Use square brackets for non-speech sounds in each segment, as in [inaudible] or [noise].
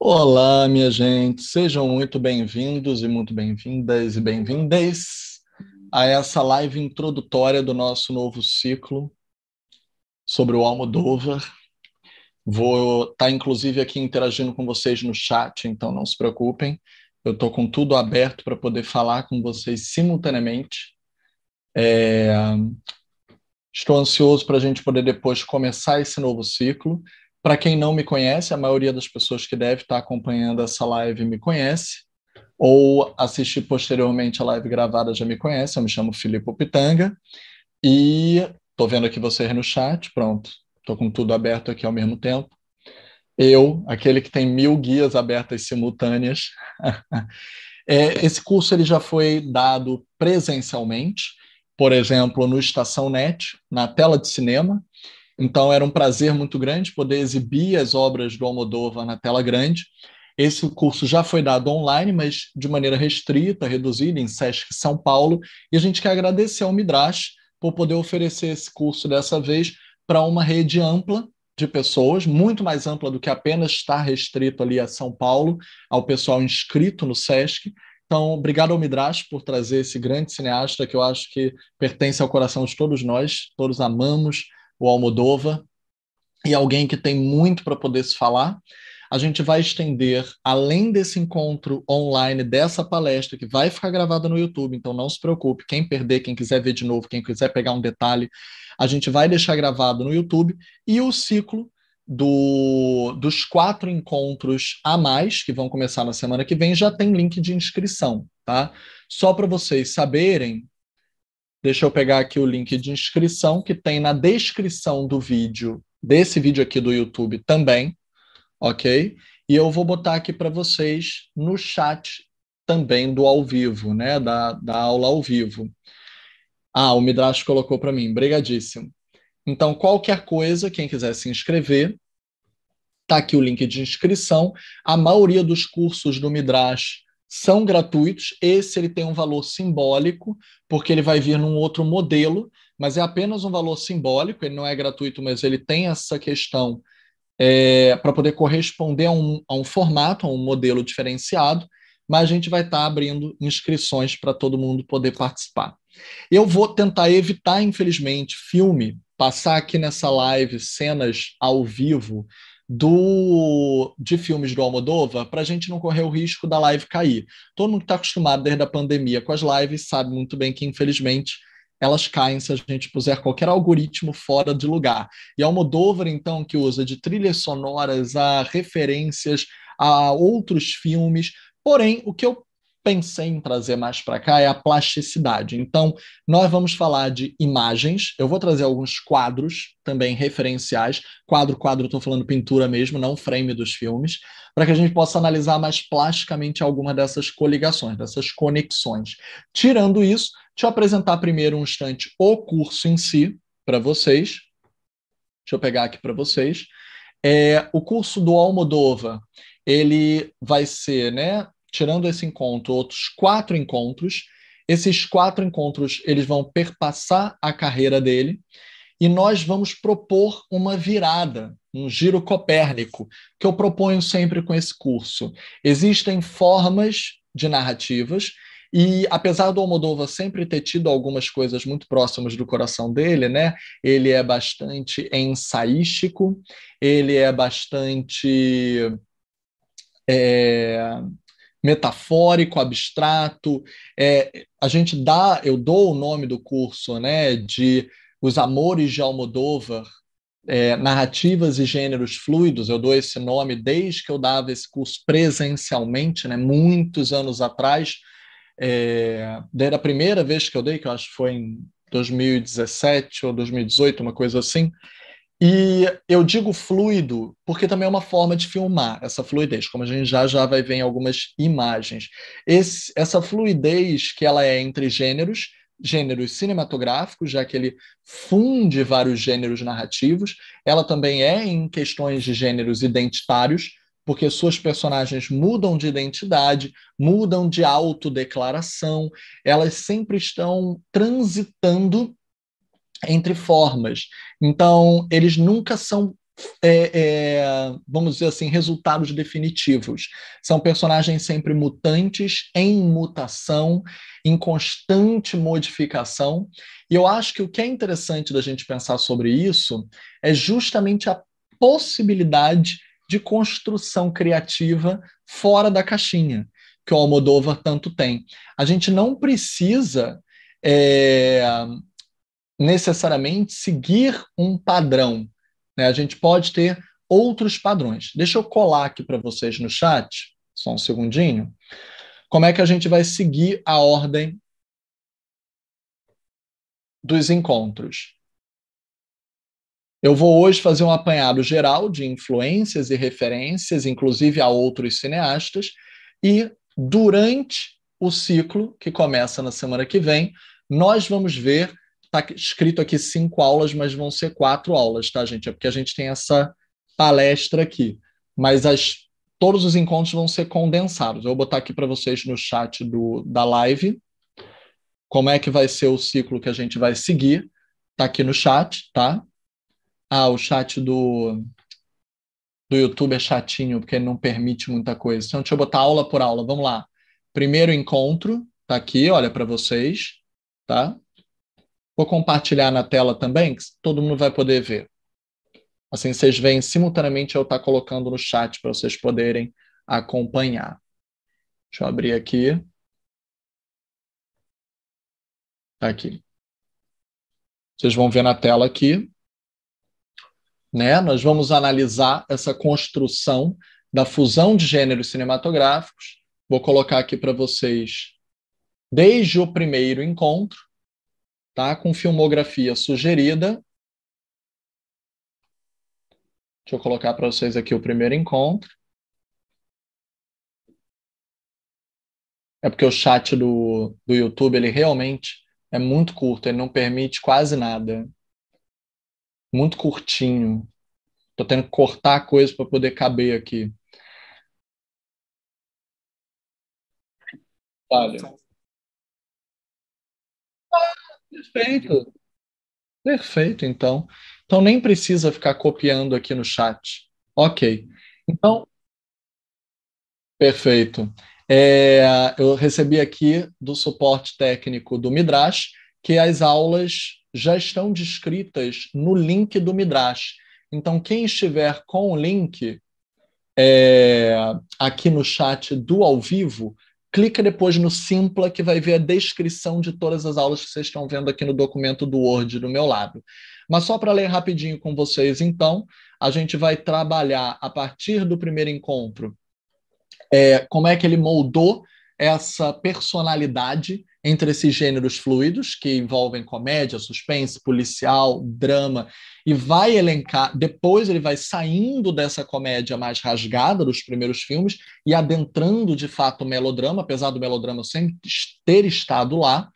Olá, minha gente, sejam muito bem-vindos e muito bem-vindas e bem-vindes a essa live introdutória do nosso novo ciclo sobre o Almodóvar. Vou estar, tá, inclusive, aqui interagindo com vocês no chat, então não se preocupem. Eu estou com tudo aberto para poder falar com vocês simultaneamente. É... Estou ansioso para a gente poder depois começar esse novo ciclo para quem não me conhece, a maioria das pessoas que deve estar tá acompanhando essa live me conhece, ou assistir posteriormente a live gravada já me conhece. Eu me chamo Filipe Pitanga e estou vendo aqui vocês no chat. Pronto, estou com tudo aberto aqui ao mesmo tempo. Eu, aquele que tem mil guias abertas simultâneas. [laughs] é, esse curso ele já foi dado presencialmente, por exemplo, no Estação Net, na tela de cinema, então era um prazer muito grande poder exibir as obras do Almodóvar na tela grande. Esse curso já foi dado online, mas de maneira restrita, reduzida, em SESC São Paulo. E a gente quer agradecer ao Midrash por poder oferecer esse curso dessa vez para uma rede ampla de pessoas, muito mais ampla do que apenas estar restrito ali a São Paulo, ao pessoal inscrito no SESC. Então, obrigado ao Midrash por trazer esse grande cineasta que eu acho que pertence ao coração de todos nós, todos amamos o Almodova, e alguém que tem muito para poder se falar. A gente vai estender, além desse encontro online, dessa palestra, que vai ficar gravada no YouTube, então não se preocupe, quem perder, quem quiser ver de novo, quem quiser pegar um detalhe, a gente vai deixar gravado no YouTube, e o ciclo do, dos quatro encontros a mais, que vão começar na semana que vem, já tem link de inscrição, tá? Só para vocês saberem, Deixa eu pegar aqui o link de inscrição que tem na descrição do vídeo, desse vídeo aqui do YouTube também, ok? E eu vou botar aqui para vocês no chat também do ao vivo, né? Da, da aula ao vivo. Ah, o Midrash colocou para mim, brigadíssimo. Então, qualquer coisa, quem quiser se inscrever, tá aqui o link de inscrição. A maioria dos cursos do Midrash são gratuitos. Esse ele tem um valor simbólico, porque ele vai vir num outro modelo, mas é apenas um valor simbólico, ele não é gratuito, mas ele tem essa questão é, para poder corresponder a um, a um, formato, a um modelo diferenciado, mas a gente vai estar tá abrindo inscrições para todo mundo poder participar. Eu vou tentar evitar, infelizmente, filme, passar aqui nessa live cenas ao vivo do de filmes do Almodova para a gente não correr o risco da live cair. Todo mundo que está acostumado desde a pandemia com as lives sabe muito bem que, infelizmente, elas caem se a gente puser qualquer algoritmo fora de lugar. E Almodóvar, então, que usa de trilhas sonoras a referências a outros filmes. Porém, o que eu pensei em trazer mais para cá é a plasticidade. Então, nós vamos falar de imagens, eu vou trazer alguns quadros também referenciais, quadro, quadro, estou falando pintura mesmo, não frame dos filmes, para que a gente possa analisar mais plasticamente alguma dessas coligações, dessas conexões. Tirando isso, deixa eu apresentar primeiro um instante o curso em si para vocês. Deixa eu pegar aqui para vocês. É, o curso do Almodova, ele vai ser, né, tirando esse encontro, outros quatro encontros. Esses quatro encontros eles vão perpassar a carreira dele e nós vamos propor uma virada, um giro copérnico, que eu proponho sempre com esse curso. Existem formas de narrativas e apesar do Almodova sempre ter tido algumas coisas muito próximas do coração dele, né? Ele é bastante ensaístico, ele é bastante é, metafórico, abstrato. É, a gente dá, eu dou o nome do curso, né, de Os Amores de Almodóvar, é, Narrativas e Gêneros Fluidos. Eu dou esse nome desde que eu dava esse curso presencialmente, né, muitos anos atrás. É, era a primeira vez que eu dei, que eu acho que foi em 2017 ou 2018, uma coisa assim. E eu digo fluido porque também é uma forma de filmar essa fluidez, como a gente já já vai ver em algumas imagens. Esse, essa fluidez que ela é entre gêneros, gêneros cinematográficos, já que ele funde vários gêneros narrativos, ela também é em questões de gêneros identitários, porque suas personagens mudam de identidade, mudam de autodeclaração, elas sempre estão transitando entre formas. Então, eles nunca são é, é, vamos dizer assim, resultados definitivos. São personagens sempre mutantes, em mutação, em constante modificação. E eu acho que o que é interessante da gente pensar sobre isso é justamente a possibilidade de construção criativa fora da caixinha, que o Almodóvar tanto tem. A gente não precisa é, necessariamente seguir um padrão. Né? A gente pode ter outros padrões. Deixa eu colar aqui para vocês no chat, só um segundinho. Como é que a gente vai seguir a ordem dos encontros? Eu vou hoje fazer um apanhado geral de influências e referências, inclusive a outros cineastas, e durante o ciclo, que começa na semana que vem, nós vamos ver tá escrito aqui cinco aulas, mas vão ser quatro aulas, tá, gente? É porque a gente tem essa palestra aqui. Mas as, todos os encontros vão ser condensados. Eu vou botar aqui para vocês no chat do, da live como é que vai ser o ciclo que a gente vai seguir. Tá aqui no chat, tá? Ah, o chat do, do YouTube é chatinho, porque não permite muita coisa. Então, deixa eu botar aula por aula. Vamos lá. Primeiro encontro, tá aqui, olha para vocês, tá? Vou compartilhar na tela também, que todo mundo vai poder ver. Assim vocês veem simultaneamente eu estar tá colocando no chat para vocês poderem acompanhar. Deixa eu abrir aqui. Tá aqui. Vocês vão ver na tela aqui. Né? Nós vamos analisar essa construção da fusão de gêneros cinematográficos. Vou colocar aqui para vocês desde o primeiro encontro tá? Com filmografia sugerida. Deixa eu colocar para vocês aqui o primeiro encontro. É porque o chat do, do YouTube ele realmente é muito curto, ele não permite quase nada. Muito curtinho. Tô tendo que cortar a coisa para poder caber aqui. Olha. Então, Perfeito. Perfeito, então. Então nem precisa ficar copiando aqui no chat. Ok. Então, perfeito. É, eu recebi aqui do suporte técnico do Midrash que as aulas já estão descritas no link do Midrash. Então, quem estiver com o link é, aqui no chat do ao vivo, clica depois no Simpla, que vai ver a descrição de todas as aulas que vocês estão vendo aqui no documento do Word do meu lado. Mas só para ler rapidinho com vocês, então, a gente vai trabalhar a partir do primeiro encontro é, como é que ele moldou essa personalidade entre esses gêneros fluidos, que envolvem comédia, suspense, policial, drama, e vai elencar. Depois ele vai saindo dessa comédia mais rasgada dos primeiros filmes e adentrando de fato o melodrama, apesar do melodrama sempre ter estado lá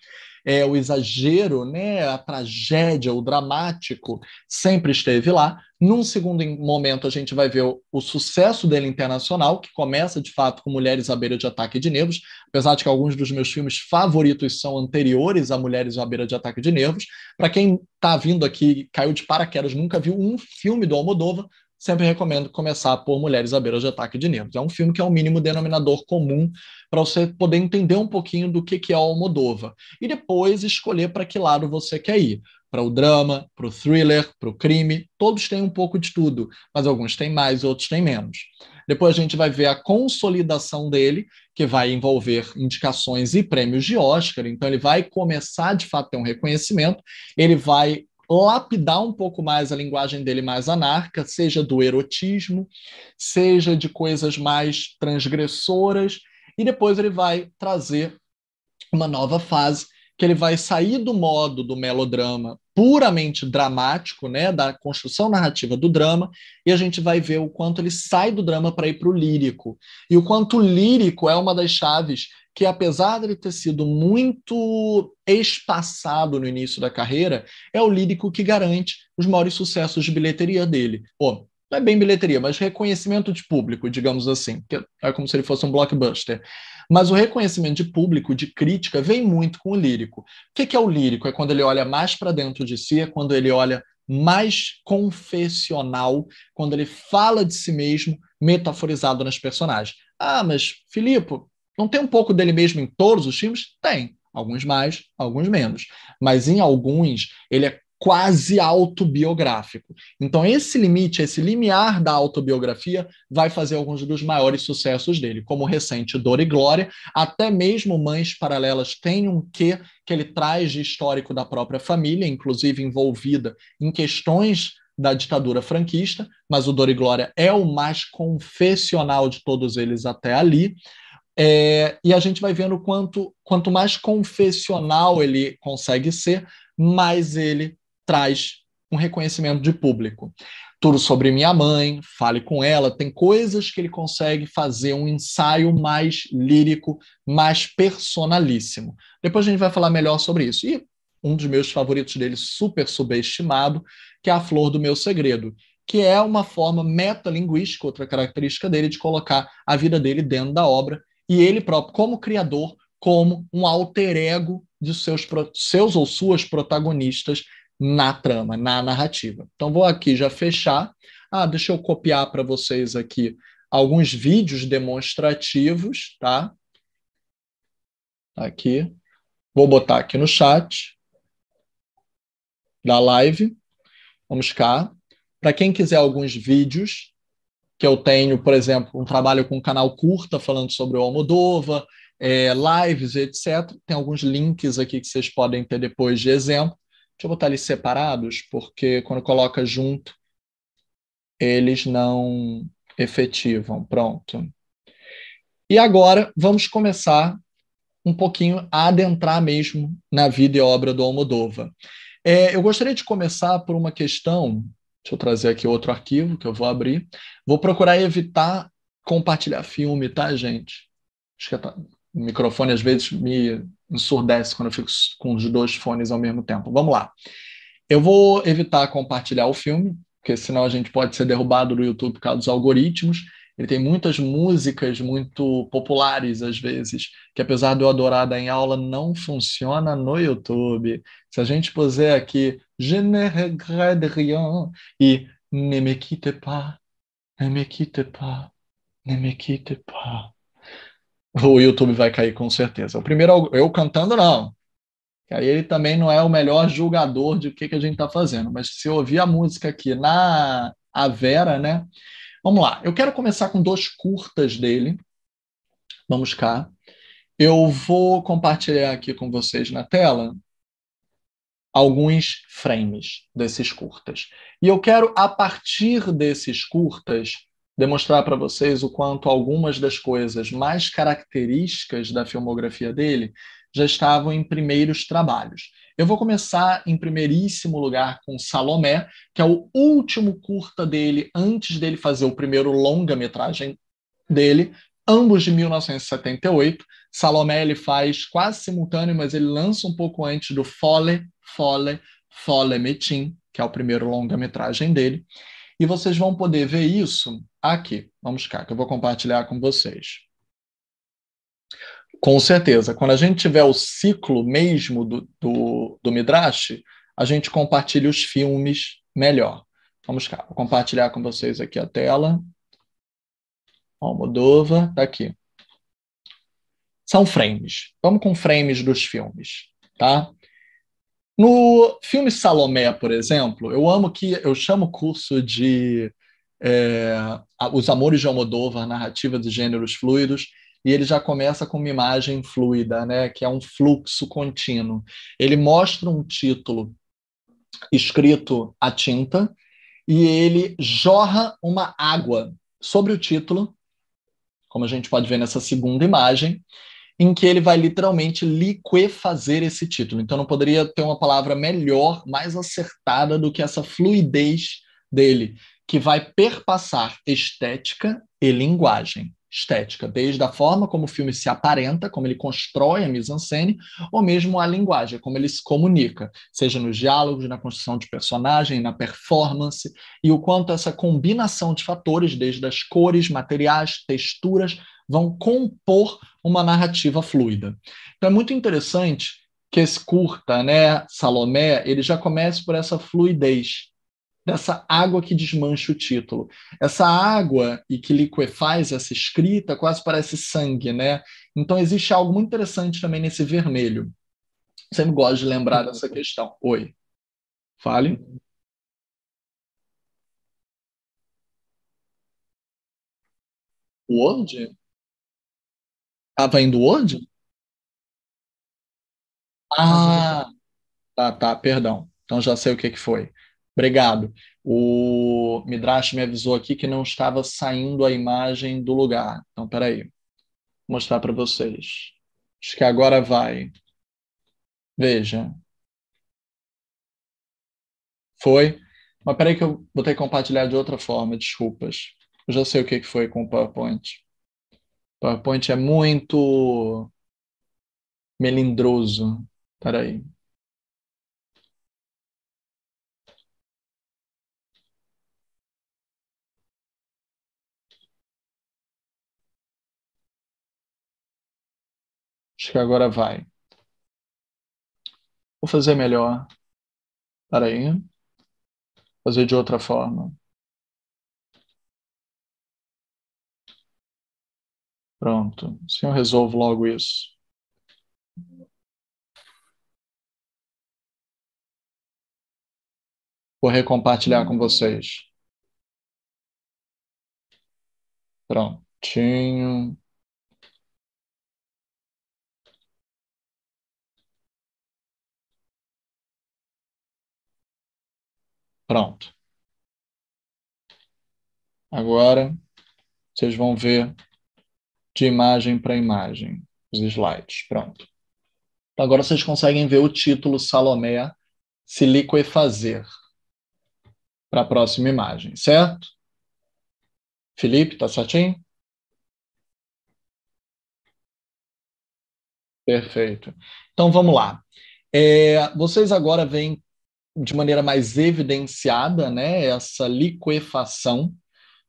é, o exagero, né, a tragédia, o dramático sempre esteve lá. Num segundo momento, a gente vai ver o, o sucesso dele internacional, que começa de fato com Mulheres à Beira de Ataque de Nervos, apesar de que alguns dos meus filmes favoritos são anteriores a Mulheres à Beira de Ataque de Nervos. Para quem está vindo aqui, caiu de paraquedas, nunca viu um filme do Almodóvar, sempre recomendo começar por Mulheres à Beira de Ataque de Nervos. É um filme que é o um mínimo denominador comum para você poder entender um pouquinho do que, que é o Almodova e depois escolher para que lado você quer ir. Para o drama, para o thriller, para o crime, todos têm um pouco de tudo, mas alguns têm mais, outros têm menos. Depois a gente vai ver a consolidação dele, que vai envolver indicações e prêmios de Oscar. Então ele vai começar de fato a ter um reconhecimento, ele vai lapidar um pouco mais a linguagem dele mais anarca, seja do erotismo, seja de coisas mais transgressoras, e depois ele vai trazer uma nova fase que ele vai sair do modo do melodrama puramente dramático, né, da construção narrativa do drama, e a gente vai ver o quanto ele sai do drama para ir para o lírico. E o quanto o lírico é uma das chaves que, apesar de ele ter sido muito espaçado no início da carreira, é o lírico que garante os maiores sucessos de bilheteria dele. Ou, não é bem bilheteria, mas reconhecimento de público, digamos assim, que é como se ele fosse um blockbuster. Mas o reconhecimento de público, de crítica, vem muito com o lírico. O que, que é o lírico? É quando ele olha mais para dentro de si, é quando ele olha mais confessional, quando ele fala de si mesmo, metaforizado nas personagens. Ah, mas Filipe, não tem um pouco dele mesmo em todos os filmes? Tem. Alguns mais, alguns menos. Mas em alguns, ele é quase autobiográfico. Então, esse limite, esse limiar da autobiografia, vai fazer alguns dos maiores sucessos dele, como o recente Dor e Glória, até mesmo Mães Paralelas tem um quê que ele traz de histórico da própria família, inclusive envolvida em questões da ditadura franquista, mas o Dor e Glória é o mais confessional de todos eles até ali. É, e a gente vai vendo quanto, quanto mais confessional ele consegue ser, mais ele traz um reconhecimento de público. Tudo sobre minha mãe, fale com ela, tem coisas que ele consegue fazer um ensaio mais lírico, mais personalíssimo. Depois a gente vai falar melhor sobre isso. E um dos meus favoritos dele, super subestimado, que é A Flor do Meu Segredo, que é uma forma metalinguística, outra característica dele, de colocar a vida dele dentro da obra e ele próprio, como criador, como um alter ego de seus, seus ou suas protagonistas na trama, na narrativa. Então, vou aqui já fechar. Ah, deixa eu copiar para vocês aqui alguns vídeos demonstrativos, tá? tá? Aqui. Vou botar aqui no chat da live. Vamos cá. Para quem quiser alguns vídeos que eu tenho, por exemplo, um trabalho com um canal curta falando sobre o Almodova, é, lives, etc. Tem alguns links aqui que vocês podem ter depois de exemplo. Deixa eu botar eles separados, porque quando coloca junto, eles não efetivam. Pronto. E agora vamos começar um pouquinho a adentrar mesmo na vida e obra do Almodova. É, eu gostaria de começar por uma questão Deixa eu trazer aqui outro arquivo que eu vou abrir. Vou procurar evitar compartilhar filme, tá, gente? Acho que tá... o microfone às vezes me ensurdece quando eu fico com os dois fones ao mesmo tempo. Vamos lá. Eu vou evitar compartilhar o filme, porque senão a gente pode ser derrubado do YouTube por causa dos algoritmos. Ele tem muitas músicas muito populares, às vezes, que apesar de eu adorar dar em aula, não funciona no YouTube. Se a gente puser aqui je ne regrette rien e ne me quitte pas, ne me quitte pas, ne me quitte pas. O YouTube vai cair com certeza. O primeiro é eu cantando, não. Aí ele também não é o melhor julgador de o que, que a gente está fazendo. Mas se eu ouvir a música aqui na a Vera, né? Vamos lá. Eu quero começar com duas curtas dele. Vamos cá. Eu vou compartilhar aqui com vocês na tela alguns frames desses curtas. E eu quero, a partir desses curtas, demonstrar para vocês o quanto algumas das coisas mais características da filmografia dele já estavam em primeiros trabalhos. Eu vou começar em primeiríssimo lugar com Salomé, que é o último curta dele antes dele fazer o primeiro longa-metragem dele, ambos de 1978. Salomé ele faz quase simultâneo, mas ele lança um pouco antes do Fole, Fole, Fole Metin, que é o primeiro longa-metragem dele. E vocês vão poder ver isso aqui. Vamos cá, que eu vou compartilhar com vocês. Com certeza. Quando a gente tiver o ciclo mesmo do, do, do Midrash, a gente compartilha os filmes melhor. Vamos cá, vou compartilhar com vocês aqui a tela. Almodova, está aqui. São frames. Vamos com frames dos filmes, tá? No filme Salomé, por exemplo, eu amo que eu chamo o curso de é, Os Amores de Almodóvar, narrativa de gêneros fluidos, e ele já começa com uma imagem fluida, né, que é um fluxo contínuo. Ele mostra um título escrito à tinta e ele jorra uma água sobre o título, como a gente pode ver nessa segunda imagem, em que ele vai literalmente liquefazer esse título. Então não poderia ter uma palavra melhor, mais acertada do que essa fluidez dele, que vai perpassar estética e linguagem. Estética, desde a forma como o filme se aparenta, como ele constrói a mise-en-scène, ou mesmo a linguagem, como ele se comunica, seja nos diálogos, na construção de personagem, na performance, e o quanto essa combinação de fatores, desde as cores, materiais, texturas, vão compor uma narrativa fluida. Então é muito interessante que esse curta, né, Salomé, ele já comece por essa fluidez, dessa água que desmancha o título. Essa água e que liquefaz essa escrita quase parece sangue, né? Então existe algo muito interessante também nesse vermelho. sempre gosto de lembrar uhum. dessa questão. Oi. Fale. Word? Tava tá indo onde? Ah, tá, tá, perdão. Então já sei o que que foi. Obrigado. O Midrash me avisou aqui que não estava saindo a imagem do lugar. Então, peraí. Vou mostrar para vocês. Acho que agora vai. Veja. Foi. Mas peraí que eu vou ter que compartilhar de outra forma, desculpas. Eu já sei o que foi com o PowerPoint. PowerPoint é muito melindroso. aí. Acho que agora vai. Vou fazer melhor. aí, Fazer de outra forma. Pronto. se eu resolvo logo isso. Vou recompartilhar com vocês. Prontinho. Pronto. Agora vocês vão ver de imagem para imagem, os slides, pronto. Então, agora vocês conseguem ver o título Salomé se liquefazer para a próxima imagem, certo? Felipe, tá certinho? Perfeito. Então vamos lá. É, vocês agora veem de maneira mais evidenciada né, essa liquefação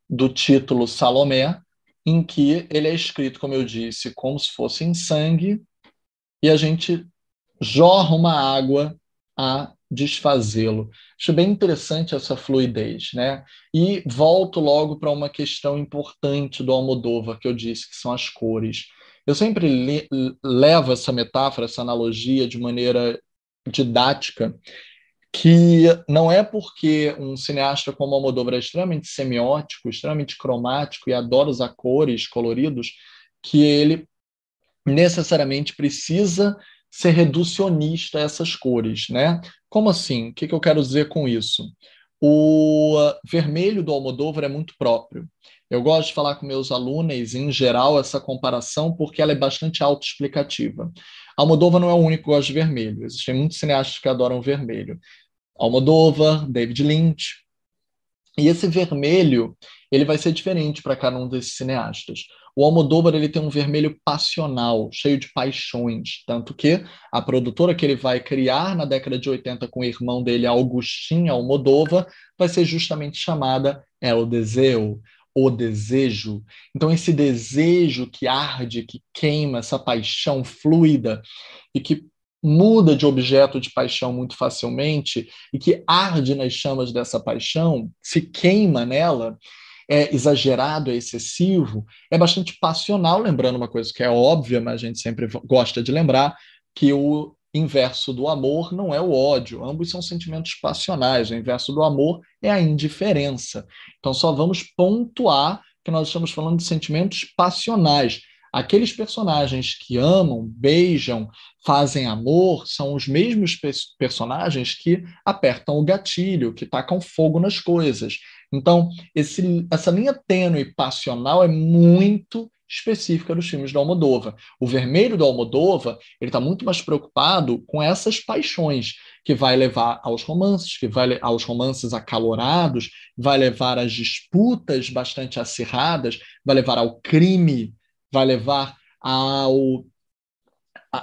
do título Salomé, em que ele é escrito, como eu disse, como se fosse em sangue, e a gente jorra uma água a desfazê-lo. Acho bem interessante essa fluidez, né? E volto logo para uma questão importante do Almodóvar que eu disse, que são as cores. Eu sempre le levo essa metáfora, essa analogia de maneira didática, que não é porque um cineasta como Almodóvar é extremamente semiótico, extremamente cromático e adora usar cores, coloridos, que ele necessariamente precisa ser reducionista a essas cores, né? Como assim? O que, que eu quero dizer com isso? O vermelho do Almodóvar é muito próprio. Eu gosto de falar com meus alunos, em geral, essa comparação, porque ela é bastante autoexplicativa. Almodóvar não é o único que gosta de vermelho. Existem muitos cineastas que adoram vermelho. Almodóvar, David Lynch. E esse vermelho, ele vai ser diferente para cada um desses cineastas. O Almodóvar ele tem um vermelho passional, cheio de paixões, tanto que a produtora que ele vai criar na década de 80 com o irmão dele, Augustin Almodóvar, vai ser justamente chamada El é Deseo, o desejo. Então esse desejo que arde, que queima, essa paixão fluida e que muda de objeto de paixão muito facilmente e que arde nas chamas dessa paixão, se queima nela, é exagerado, é excessivo, é bastante passional, lembrando uma coisa que é óbvia, mas a gente sempre gosta de lembrar, que o inverso do amor não é o ódio, ambos são sentimentos passionais, o inverso do amor é a indiferença. Então só vamos pontuar que nós estamos falando de sentimentos passionais Aqueles personagens que amam, beijam, fazem amor, são os mesmos pe personagens que apertam o gatilho, que tacam fogo nas coisas. Então, esse, essa linha tênue passional é muito específica dos filmes do Almodova. O vermelho do Almodova, ele está muito mais preocupado com essas paixões que vai levar aos romances, que vai aos romances acalorados, vai levar às disputas bastante acirradas, vai levar ao crime, vai levar ao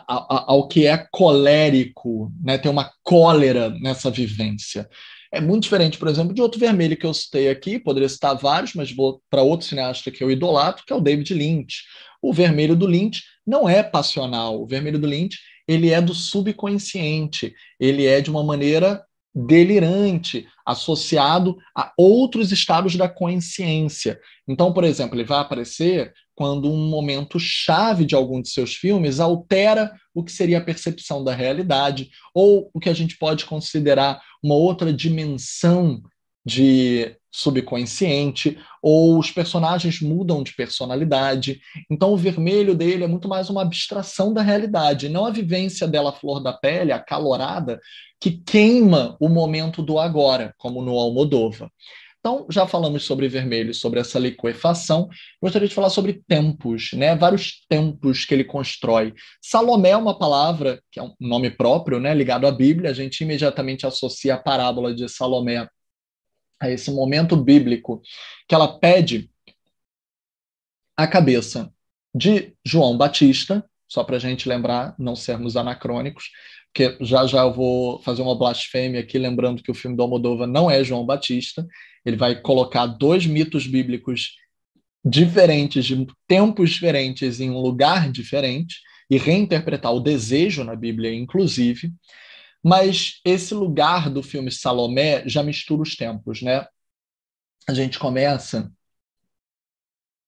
ao que é colérico, né? tem uma cólera nessa vivência. É muito diferente, por exemplo, de outro vermelho que eu citei aqui, poderia citar vários, mas vou para outro cineasta que eu idolato, que é o David Lynch. O vermelho do Lynch não é passional, o vermelho do Lynch ele é do subconsciente, ele é de uma maneira delirante, associado a outros estados da consciência. Então, por exemplo, ele vai aparecer quando um momento chave de algum de seus filmes altera o que seria a percepção da realidade, ou o que a gente pode considerar uma outra dimensão de subconsciente, ou os personagens mudam de personalidade. Então, o vermelho dele é muito mais uma abstração da realidade, não a vivência dela flor da pele, acalorada, que queima o momento do agora, como no Almodova. Então, já falamos sobre vermelho, sobre essa liquefação. Gostaria de falar sobre tempos, né? Vários tempos que ele constrói. Salomé é uma palavra que é um nome próprio, né? Ligado à Bíblia, a gente imediatamente associa a parábola de Salomé a esse momento bíblico que ela pede a cabeça de João Batista, só para a gente lembrar, não sermos anacrônicos, que já já eu vou fazer uma blasfêmia aqui, lembrando que o filme do Almodóvar não é João Batista. Ele vai colocar dois mitos bíblicos diferentes, de tempos diferentes, em um lugar diferente, e reinterpretar o desejo na Bíblia, inclusive. Mas esse lugar do filme Salomé já mistura os tempos, né? A gente começa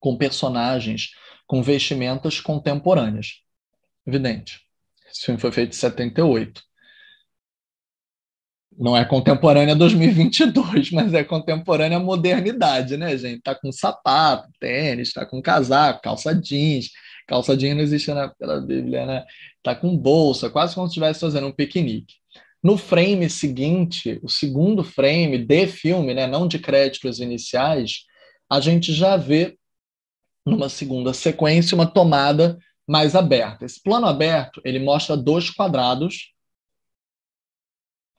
com personagens com vestimentas contemporâneas. Evidente. Esse filme foi feito em 78. Não é contemporânea 2022, [laughs] mas é contemporânea modernidade, né, gente? Tá com sapato, tênis, tá com casaco, calça jeans. Calça jeans não existe na, pela Bíblia, né? Tá com bolsa, quase como se estivesse fazendo um piquenique. No frame seguinte, o segundo frame de filme, né, não de créditos iniciais, a gente já vê numa segunda sequência uma tomada mais aberta. Esse plano aberto, ele mostra dois quadrados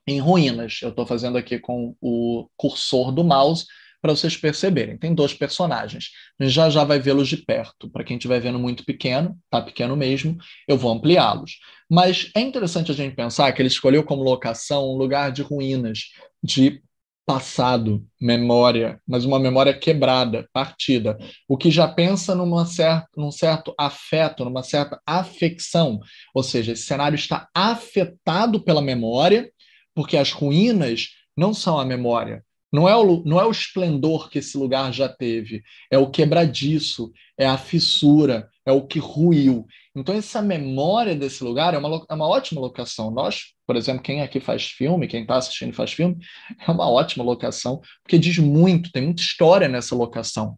em ruínas. Eu estou fazendo aqui com o cursor do mouse para vocês perceberem. Tem dois personagens. A gente já já vai vê-los de perto. Para quem estiver vendo muito pequeno, tá pequeno mesmo, eu vou ampliá-los. Mas é interessante a gente pensar que ele escolheu como locação um lugar de ruínas, de passado, memória, mas uma memória quebrada, partida, o que já pensa numa certa, num certo afeto, numa certa afecção, ou seja, esse cenário está afetado pela memória, porque as ruínas não são a memória, não é o, não é o esplendor que esse lugar já teve, é o quebradiço, é a fissura, é o que ruiu. Então, essa memória desse lugar é uma, é uma ótima locação. Nós por exemplo, quem aqui faz filme, quem está assistindo e faz filme, é uma ótima locação, porque diz muito, tem muita história nessa locação.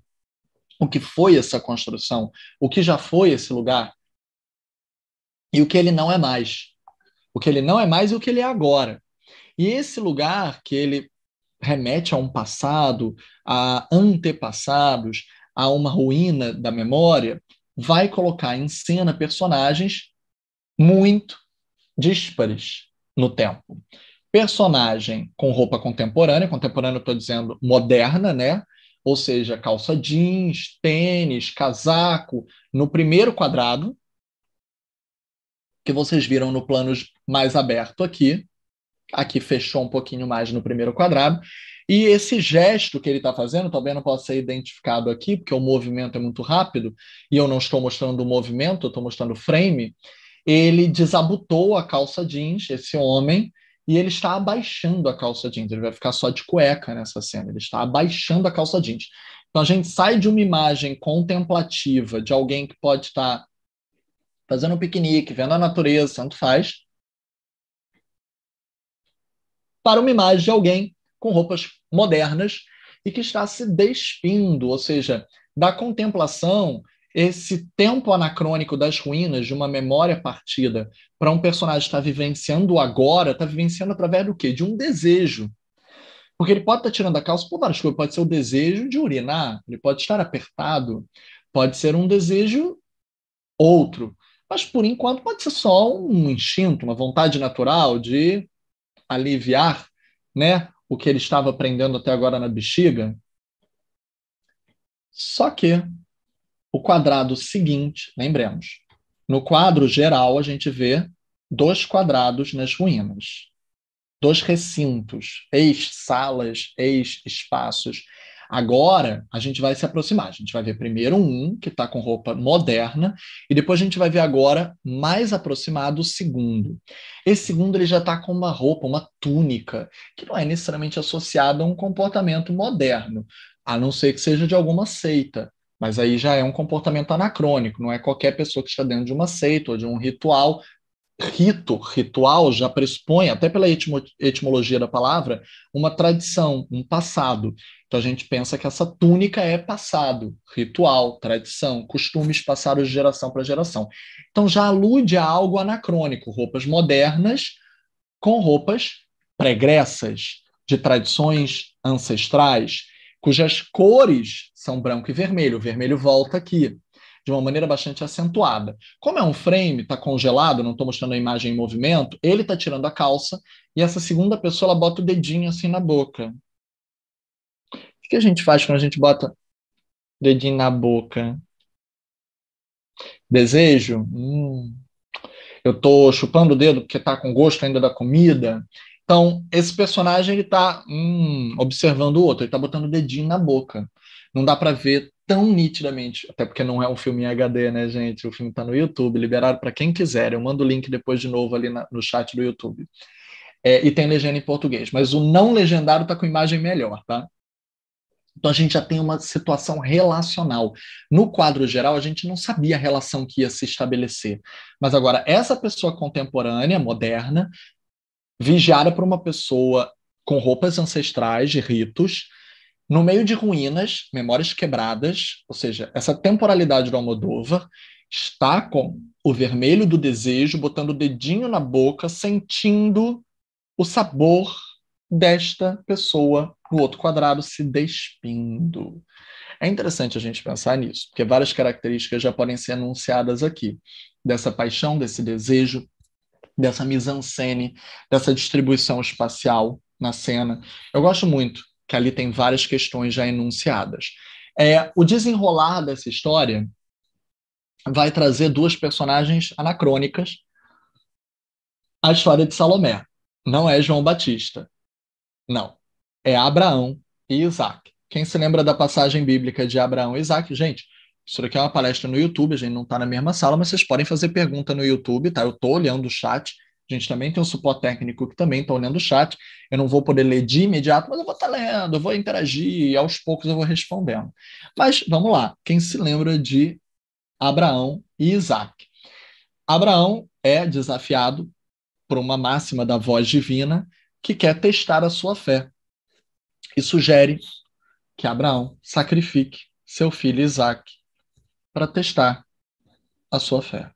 O que foi essa construção? O que já foi esse lugar? E o que ele não é mais. O que ele não é mais e o que ele é agora. E esse lugar que ele remete a um passado, a antepassados, a uma ruína da memória, vai colocar em cena personagens muito díspares, no tempo. Personagem com roupa contemporânea, contemporânea eu estou dizendo moderna, né? Ou seja, calça jeans, tênis, casaco, no primeiro quadrado, que vocês viram no plano mais aberto aqui. Aqui fechou um pouquinho mais no primeiro quadrado. E esse gesto que ele está fazendo, talvez não possa ser identificado aqui, porque o movimento é muito rápido, e eu não estou mostrando o movimento, eu estou mostrando o frame ele desabotou a calça jeans, esse homem, e ele está abaixando a calça jeans. Ele vai ficar só de cueca nessa cena, ele está abaixando a calça jeans. Então a gente sai de uma imagem contemplativa de alguém que pode estar tá fazendo um piquenique, vendo a natureza, tanto faz, para uma imagem de alguém com roupas modernas e que está se despindo, ou seja, da contemplação esse tempo anacrônico das ruínas, de uma memória partida, para um personagem estar tá vivenciando agora, está vivenciando através do quê? De um desejo. Porque ele pode estar tá tirando a calça por várias coisas. Pode ser o desejo de urinar, ele pode estar apertado, pode ser um desejo outro. Mas, por enquanto, pode ser só um instinto, uma vontade natural de aliviar né, o que ele estava aprendendo até agora na bexiga. Só que o quadrado seguinte, lembremos. No quadro geral, a gente vê dois quadrados nas ruínas, dois recintos, ex-salas, ex-espaços. Agora, a gente vai se aproximar. A gente vai ver primeiro um, que está com roupa moderna, e depois a gente vai ver agora, mais aproximado, o segundo. Esse segundo ele já está com uma roupa, uma túnica, que não é necessariamente associada a um comportamento moderno, a não ser que seja de alguma seita. Mas aí já é um comportamento anacrônico, não é qualquer pessoa que está dentro de uma seita ou de um ritual. Rito, ritual já pressupõe, até pela etimo, etimologia da palavra, uma tradição, um passado. Então a gente pensa que essa túnica é passado, ritual, tradição, costumes passados de geração para geração. Então já alude a algo anacrônico, roupas modernas com roupas pregressas, de tradições ancestrais cujas cores são branco e vermelho. O vermelho volta aqui, de uma maneira bastante acentuada. Como é um frame, está congelado, não estou mostrando a imagem em movimento, ele está tirando a calça e essa segunda pessoa ela bota o dedinho assim na boca. O que a gente faz quando a gente bota o dedinho na boca? Desejo? Hum. Eu estou chupando o dedo porque está com gosto ainda da comida. Então, esse personagem ele tá hum, observando o outro, ele tá botando o dedinho na boca. Não dá para ver tão nitidamente, até porque não é um filme em HD, né, gente? O filme tá no YouTube, liberado para quem quiser. Eu mando o link depois de novo ali na, no chat do YouTube. É, e tem legenda em português, mas o não legendado tá com imagem melhor, tá? Então a gente já tem uma situação relacional. No quadro geral, a gente não sabia a relação que ia se estabelecer. Mas agora, essa pessoa contemporânea, moderna, vigiada por uma pessoa com roupas ancestrais de ritos, no meio de ruínas, memórias quebradas, ou seja, essa temporalidade do Almodóvar está com o vermelho do desejo, botando o dedinho na boca, sentindo o sabor desta pessoa no outro quadrado se despindo. É interessante a gente pensar nisso, porque várias características já podem ser anunciadas aqui, dessa paixão, desse desejo, dessa mise-en-scène, dessa distribuição espacial na cena. Eu gosto muito que ali tem várias questões já enunciadas. É, o desenrolar dessa história vai trazer duas personagens anacrônicas à história de Salomé. Não é João Batista. Não. É Abraão e Isaac. Quem se lembra da passagem bíblica de Abraão e Isaac? Gente, isso daqui é uma palestra no YouTube, a gente não está na mesma sala, mas vocês podem fazer pergunta no YouTube, tá? Eu estou olhando o chat. A gente também tem um suporte técnico que também está olhando o chat. Eu não vou poder ler de imediato, mas eu vou estar tá lendo, eu vou interagir e aos poucos eu vou respondendo. Mas vamos lá. Quem se lembra de Abraão e Isaac? Abraão é desafiado por uma máxima da voz divina que quer testar a sua fé e sugere que Abraão sacrifique seu filho Isaac para testar a sua fé.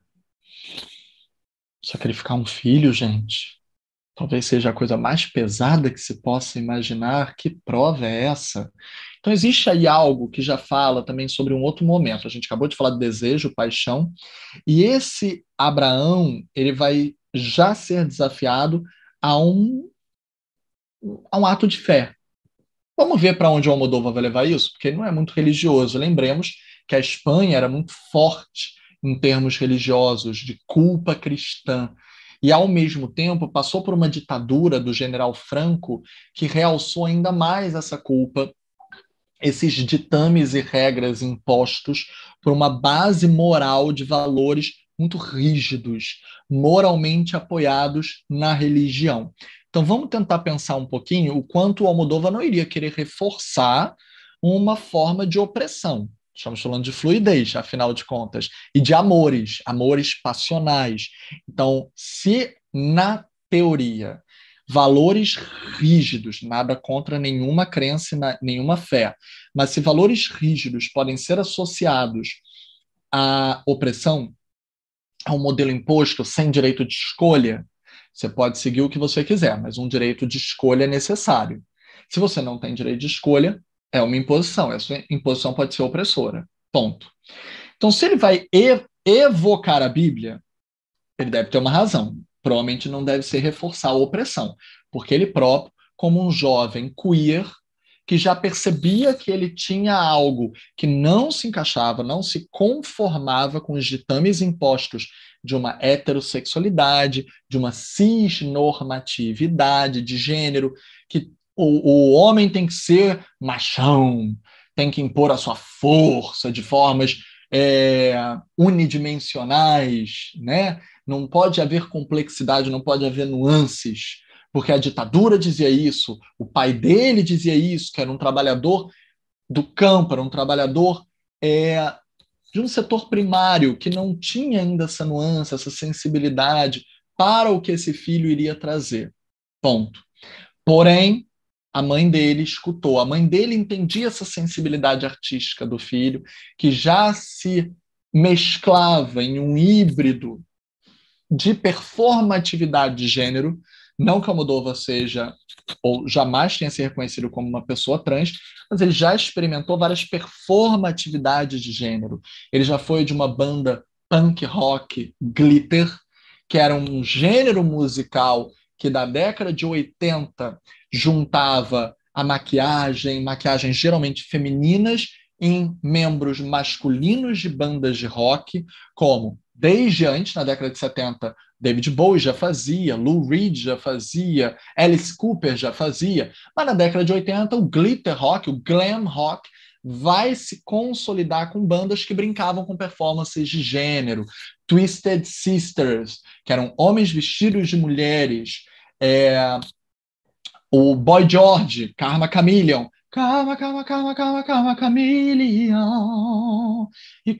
Sacrificar um filho, gente, talvez seja a coisa mais pesada que se possa imaginar. Que prova é essa? Então, existe aí algo que já fala também sobre um outro momento. A gente acabou de falar de desejo, paixão, e esse Abraão, ele vai já ser desafiado a um, a um ato de fé. Vamos ver para onde o Almodóvar vai levar isso, porque ele não é muito religioso. Lembremos que a Espanha era muito forte em termos religiosos, de culpa cristã. E, ao mesmo tempo, passou por uma ditadura do general Franco que realçou ainda mais essa culpa, esses ditames e regras impostos por uma base moral de valores muito rígidos, moralmente apoiados na religião. Então vamos tentar pensar um pouquinho o quanto o Almodóvar não iria querer reforçar uma forma de opressão. Estamos falando de fluidez, afinal de contas, e de amores, amores passionais. Então, se na teoria valores rígidos, nada contra nenhuma crença, nenhuma fé, mas se valores rígidos podem ser associados à opressão, a um modelo imposto sem direito de escolha, você pode seguir o que você quiser, mas um direito de escolha é necessário. Se você não tem direito de escolha, é uma imposição. Essa imposição pode ser opressora. Ponto. Então, se ele vai evocar a Bíblia, ele deve ter uma razão. Provavelmente não deve ser reforçar a opressão, porque ele próprio, como um jovem queer, que já percebia que ele tinha algo que não se encaixava, não se conformava com os ditames impostos de uma heterossexualidade, de uma cisnormatividade de gênero, que o, o homem tem que ser machão, tem que impor a sua força de formas é, unidimensionais, né? Não pode haver complexidade, não pode haver nuances, porque a ditadura dizia isso, o pai dele dizia isso, que era um trabalhador do campo, era um trabalhador é, de um setor primário que não tinha ainda essa nuance, essa sensibilidade para o que esse filho iria trazer. Ponto. Porém, a mãe dele escutou, a mãe dele entendia essa sensibilidade artística do filho, que já se mesclava em um híbrido de performatividade de gênero, não que Almodóvar seja ou jamais tenha se reconhecido como uma pessoa trans, mas ele já experimentou várias performatividades de gênero. Ele já foi de uma banda punk rock glitter, que era um gênero musical que da década de 80 juntava a maquiagem, maquiagens geralmente femininas, em membros masculinos de bandas de rock, como desde antes, na década de 70, David Bowie já fazia, Lou Reed já fazia, Alice Cooper já fazia, mas na década de 80 o glitter rock, o glam rock vai se consolidar com bandas que brincavam com performances de gênero, Twisted Sisters, que eram homens vestidos de mulheres, é, o Boy George, Karma Chameleon. Karma, karma, karma, karma, karma, chameleon.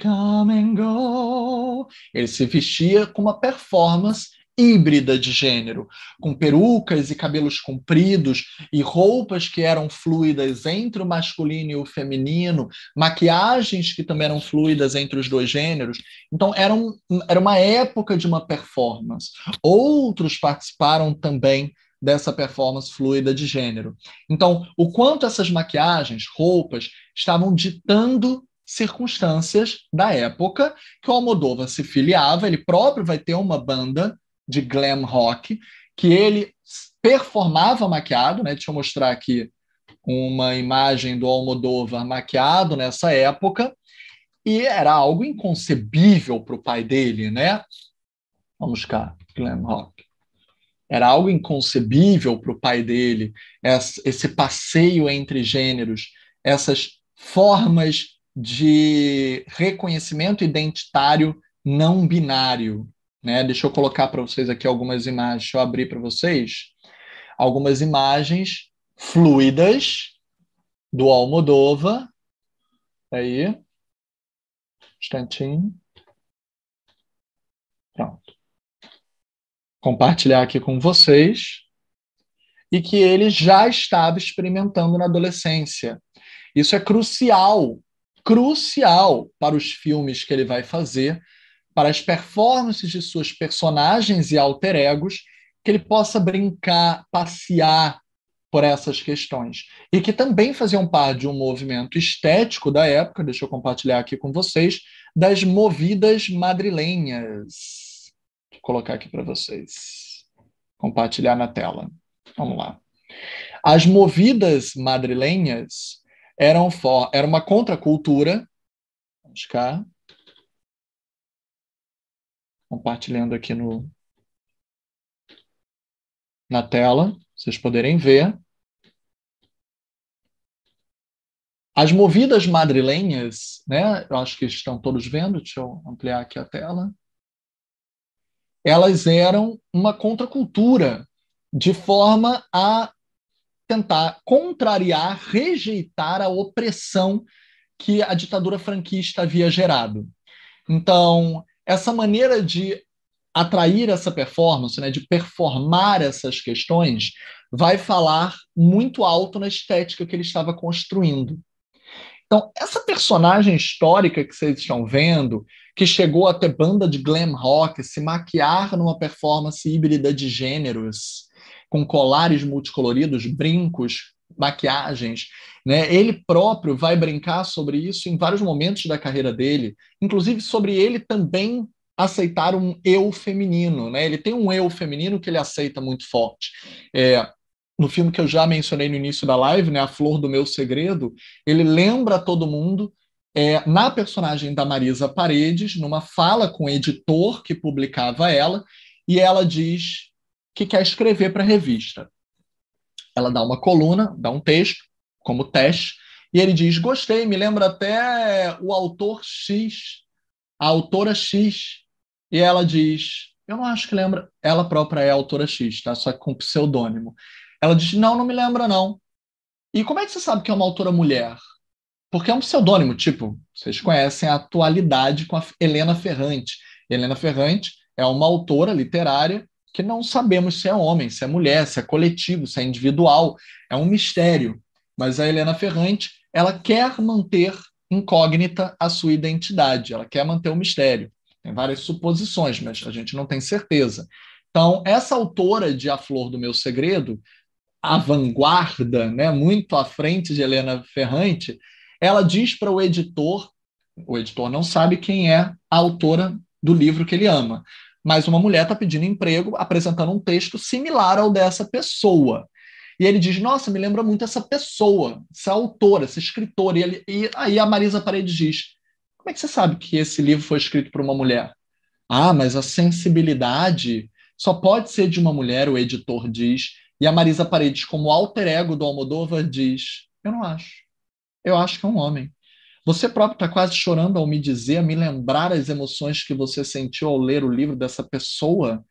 come and go. Ele se vestia com uma performance híbrida de gênero, com perucas e cabelos compridos e roupas que eram fluidas entre o masculino e o feminino, maquiagens que também eram fluidas entre os dois gêneros. Então, era, um, era uma época de uma performance. Outros participaram também dessa performance fluida de gênero. Então, o quanto essas maquiagens, roupas, estavam ditando circunstâncias da época que o Almodóvar se filiava, ele próprio vai ter uma banda de glam rock que ele performava maquiado, né? Deixa eu mostrar aqui uma imagem do Almodóvar maquiado nessa época, e era algo inconcebível para o pai dele, né? Vamos cá, glam rock. Era algo inconcebível para o pai dele, esse passeio entre gêneros, essas formas de reconhecimento identitário não binário. Né? Deixa eu colocar para vocês aqui algumas imagens, deixa eu abrir para vocês algumas imagens fluidas do Almodova. Aí, um instantinho. compartilhar aqui com vocês e que ele já estava experimentando na adolescência. Isso é crucial, crucial para os filmes que ele vai fazer, para as performances de suas personagens e alter egos, que ele possa brincar, passear por essas questões. E que também faziam parte de um movimento estético da época, deixa eu compartilhar aqui com vocês, das movidas madrilenhas colocar aqui para vocês. Compartilhar na tela. Vamos lá. As movidas madrilenhas eram for, era uma contracultura. Vamos cá. Compartilhando aqui no na tela, vocês poderem ver. As movidas madrilenhas, né? Eu acho que estão todos vendo. Deixa eu ampliar aqui a tela elas eram uma contracultura, de forma a tentar contrariar, rejeitar a opressão que a ditadura franquista havia gerado. Então, essa maneira de atrair essa performance, né, de performar essas questões, vai falar muito alto na estética que ele estava construindo. Então, essa personagem histórica que vocês estão vendo, que chegou até banda de glam rock se maquiar numa performance híbrida de gêneros, com colares multicoloridos, brincos, maquiagens. Né? Ele próprio vai brincar sobre isso em vários momentos da carreira dele, inclusive sobre ele também aceitar um eu feminino. Né? Ele tem um eu feminino que ele aceita muito forte. É, no filme que eu já mencionei no início da live, né, A Flor do Meu Segredo, ele lembra a todo mundo é, na personagem da Marisa Paredes, numa fala com o editor que publicava ela, e ela diz que quer escrever para a revista. Ela dá uma coluna, dá um texto, como teste, e ele diz: Gostei, me lembra até o autor X, a autora X. E ela diz: Eu não acho que lembra. Ela própria é a autora X, tá? Só com pseudônimo. Ela diz: Não, não me lembra, não. E como é que você sabe que é uma autora mulher? porque é um pseudônimo, tipo, vocês conhecem a atualidade com a Helena Ferrante. Helena Ferrante é uma autora literária que não sabemos se é homem, se é mulher, se é coletivo, se é individual, é um mistério. Mas a Helena Ferrante, ela quer manter incógnita a sua identidade, ela quer manter o mistério. Tem várias suposições, mas a gente não tem certeza. Então, essa autora de A Flor do Meu Segredo, a vanguarda, né, muito à frente de Helena Ferrante, ela diz para o editor, o editor não sabe quem é a autora do livro que ele ama, mas uma mulher está pedindo emprego, apresentando um texto similar ao dessa pessoa. E ele diz: Nossa, me lembra muito essa pessoa, essa autora, essa escritora. E, ele, e aí a Marisa Paredes diz: Como é que você sabe que esse livro foi escrito por uma mulher? Ah, mas a sensibilidade só pode ser de uma mulher, o editor diz. E a Marisa Paredes, como alter ego do Almodóvar, diz: Eu não acho eu acho que é um homem. Você próprio está quase chorando ao me dizer, a me lembrar as emoções que você sentiu ao ler o livro dessa pessoa.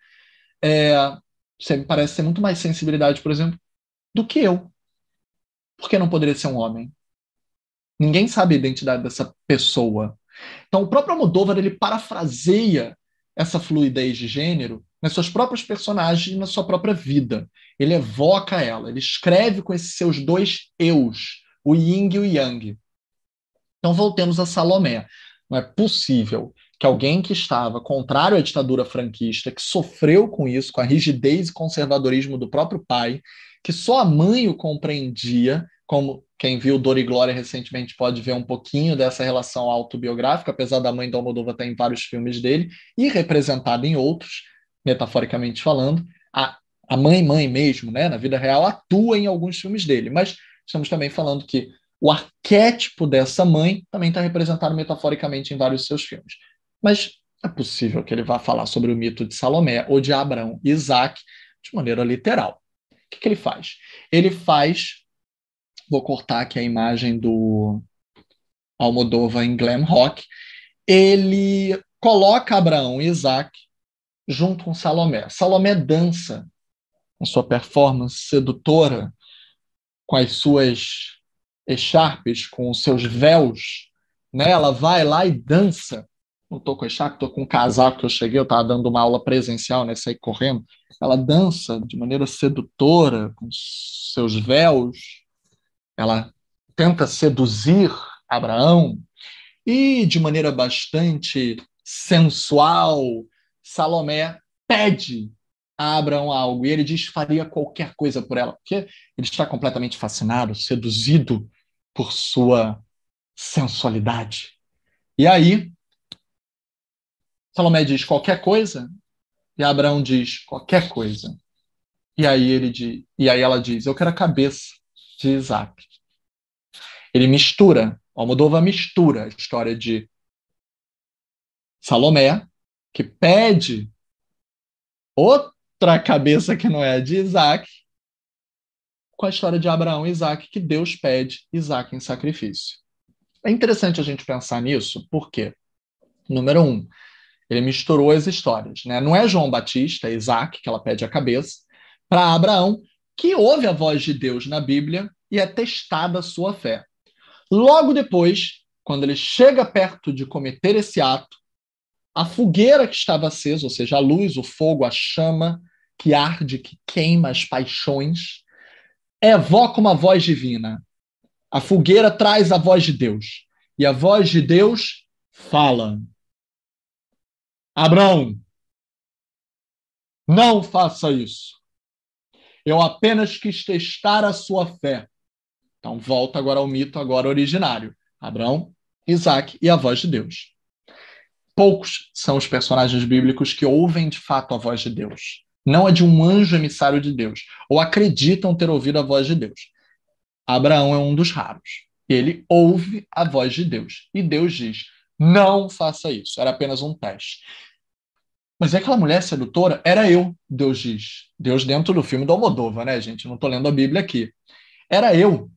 É, você me parece ter muito mais sensibilidade, por exemplo, do que eu. Por que não poderia ser um homem? Ninguém sabe a identidade dessa pessoa. Então, o próprio Almodóvar ele parafraseia essa fluidez de gênero nas suas próprias personagens e na sua própria vida. Ele evoca ela, ele escreve com esses seus dois eus, o yin e o yang. Então voltemos a Salomé. Não é possível que alguém que estava contrário à ditadura franquista, que sofreu com isso, com a rigidez e conservadorismo do próprio pai, que só a mãe o compreendia, como quem viu Dor e Glória recentemente pode ver um pouquinho dessa relação autobiográfica, apesar da mãe do Almodóvar estar em vários filmes dele e representada em outros, metaforicamente falando, a, a mãe mãe mesmo, né, na vida real atua em alguns filmes dele, mas estamos também falando que o arquétipo dessa mãe também está representado metaforicamente em vários seus filmes. Mas é possível que ele vá falar sobre o mito de Salomé ou de Abraão e Isaac de maneira literal. O que, que ele faz? Ele faz. Vou cortar aqui a imagem do Almodova em glam rock. Ele coloca Abraão e Isaac junto com Salomé. Salomé dança a sua performance sedutora com as suas echarpes, com os seus véus, né? Ela vai lá e dança. Não tô com echarpe, tô com um casaco que eu cheguei, eu estava dando uma aula presencial, né? Saí correndo. Ela dança de maneira sedutora, com seus véus. Ela tenta seduzir Abraão e, de maneira bastante sensual, Salomé pede a Abraão algo e ele diz faria qualquer coisa por ela, porque ele está completamente fascinado, seduzido por sua sensualidade. E aí, Salomé diz qualquer coisa e Abraão diz qualquer coisa. E aí ele diz, e aí ela diz, eu quero a cabeça de Isaac. Ele mistura, Almodóvar mistura a história de Salomé, que pede outra para a cabeça que não é a de Isaac, com a história de Abraão e Isaac, que Deus pede Isaac em sacrifício. É interessante a gente pensar nisso, porque, número um, ele misturou as histórias. Né? Não é João Batista, é Isaac, que ela pede a cabeça, para Abraão, que ouve a voz de Deus na Bíblia e é testada a sua fé. Logo depois, quando ele chega perto de cometer esse ato, a fogueira que estava acesa, ou seja, a luz, o fogo, a chama, que arde, que queima as paixões, evoca uma voz divina. A fogueira traz a voz de Deus. E a voz de Deus fala: Abraão, não faça isso. Eu apenas quis testar a sua fé. Então volta agora ao mito agora originário. Abraão, Isaac e a voz de Deus. Poucos são os personagens bíblicos que ouvem de fato a voz de Deus não a de um anjo emissário de Deus, ou acreditam ter ouvido a voz de Deus. Abraão é um dos raros. Ele ouve a voz de Deus. E Deus diz: não faça isso. Era apenas um teste. Mas é aquela mulher sedutora era eu, Deus diz. Deus dentro do filme do Almodova, né, gente? Não estou lendo a Bíblia aqui. Era eu.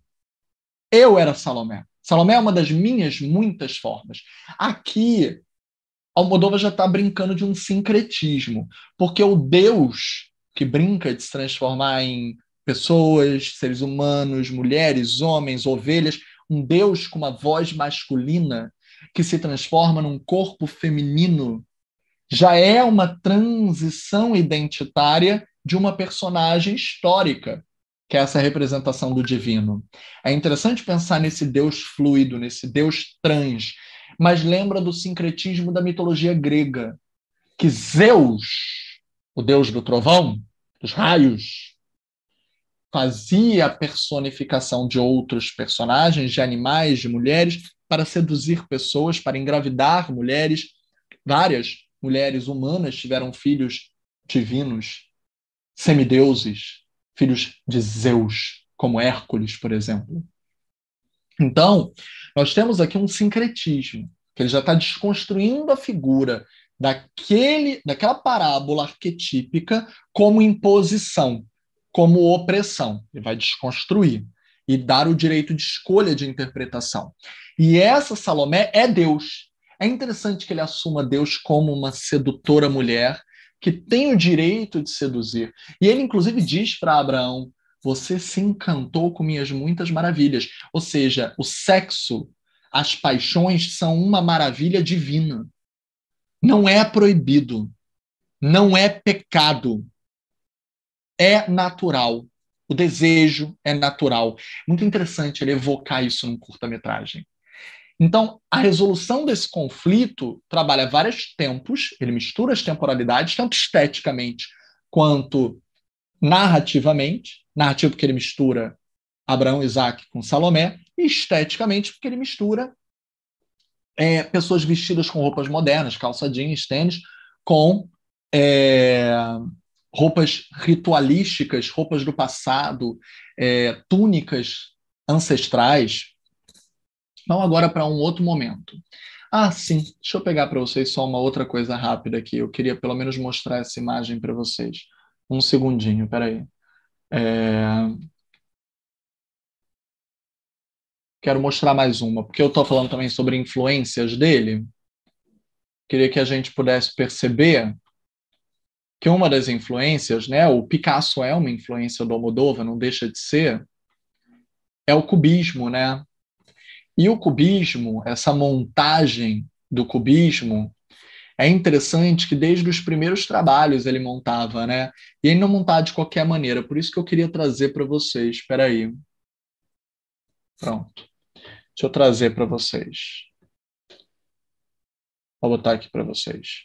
Eu era Salomé. Salomé é uma das minhas muitas formas. Aqui, Almodóvar já está brincando de um sincretismo, porque o Deus que brinca de se transformar em pessoas, seres humanos, mulheres, homens, ovelhas, um Deus com uma voz masculina que se transforma num corpo feminino, já é uma transição identitária de uma personagem histórica, que é essa representação do divino. É interessante pensar nesse Deus fluido, nesse Deus trans, mas lembra do sincretismo da mitologia grega, que Zeus, o deus do trovão, dos raios, fazia a personificação de outros personagens, de animais, de mulheres, para seduzir pessoas, para engravidar mulheres. Várias mulheres humanas tiveram filhos divinos, semideuses, filhos de Zeus, como Hércules, por exemplo. Então, nós temos aqui um sincretismo, que ele já está desconstruindo a figura daquele, daquela parábola arquetípica como imposição, como opressão. Ele vai desconstruir e dar o direito de escolha de interpretação. E essa Salomé é Deus. É interessante que ele assuma Deus como uma sedutora mulher que tem o direito de seduzir. E ele, inclusive, diz para Abraão: você se encantou com minhas muitas maravilhas. Ou seja, o sexo, as paixões são uma maravilha divina. Não é proibido. Não é pecado. É natural. O desejo é natural. Muito interessante ele evocar isso num curta-metragem. Então, a resolução desse conflito trabalha vários tempos, ele mistura as temporalidades, tanto esteticamente quanto narrativamente, narrativo porque ele mistura Abraão Isaac com Salomé, e esteticamente porque ele mistura é, pessoas vestidas com roupas modernas, calça jeans, tênis, com é, roupas ritualísticas, roupas do passado, é, túnicas ancestrais. Então, agora para um outro momento. Ah, sim, deixa eu pegar para vocês só uma outra coisa rápida aqui. Eu queria pelo menos mostrar essa imagem para vocês. Um segundinho, peraí. aí. É... Quero mostrar mais uma, porque eu estou falando também sobre influências dele. Queria que a gente pudesse perceber que uma das influências, né, o Picasso é uma influência do Almodóvar, não deixa de ser, é o cubismo, né? E o cubismo, essa montagem do cubismo, é interessante que desde os primeiros trabalhos ele montava, né? E ele não montava de qualquer maneira, por isso que eu queria trazer para vocês. Espera aí. Pronto. Deixa eu trazer para vocês. Vou botar aqui para vocês.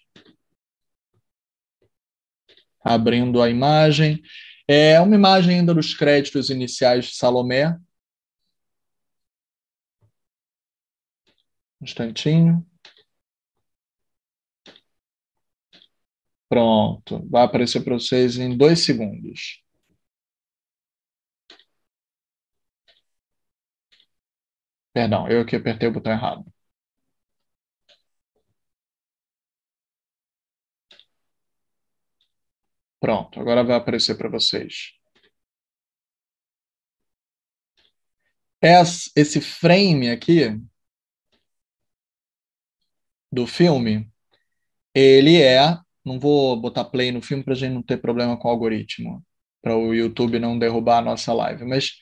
Abrindo a imagem. É uma imagem ainda dos créditos iniciais de Salomé. Um instantinho. Pronto, vai aparecer para vocês em dois segundos. Perdão, eu que apertei o botão errado. Pronto, agora vai aparecer para vocês. Esse frame aqui do filme, ele é não vou botar play no filme para a gente não ter problema com o algoritmo, para o YouTube não derrubar a nossa live. Mas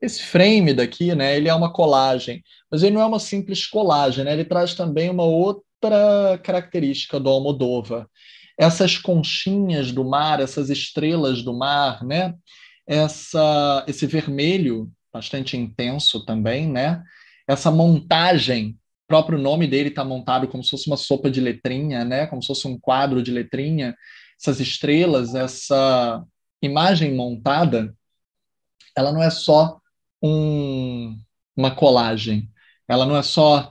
esse frame daqui, né, ele é uma colagem, mas ele não é uma simples colagem, né? Ele traz também uma outra característica do Almodova. Essas conchinhas do mar, essas estrelas do mar, né? Essa esse vermelho bastante intenso também, né? Essa montagem próprio nome dele está montado como se fosse uma sopa de letrinha, né? Como se fosse um quadro de letrinha. Essas estrelas, essa imagem montada, ela não é só um, uma colagem, ela não é só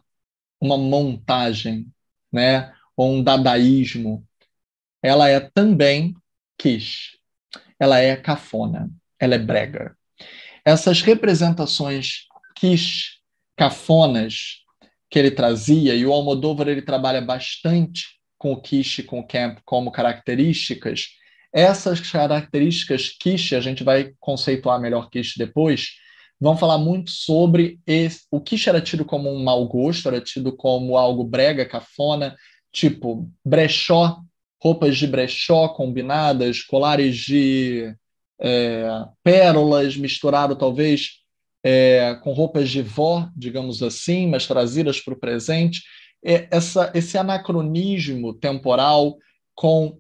uma montagem, né? Ou um dadaísmo. Ela é também quiche. Ela é cafona. Ela é brega. Essas representações quiche, cafonas, que ele trazia, e o Almodóvar ele trabalha bastante com o quiche, com o camp como características, essas características quiche, a gente vai conceituar melhor quiche depois, vão falar muito sobre esse, o quiche era tido como um mau gosto, era tido como algo brega, cafona, tipo brechó, roupas de brechó combinadas, colares de é, pérolas misturado talvez é, com roupas de vó, digamos assim, mas trazidas para o presente, é essa, esse anacronismo temporal com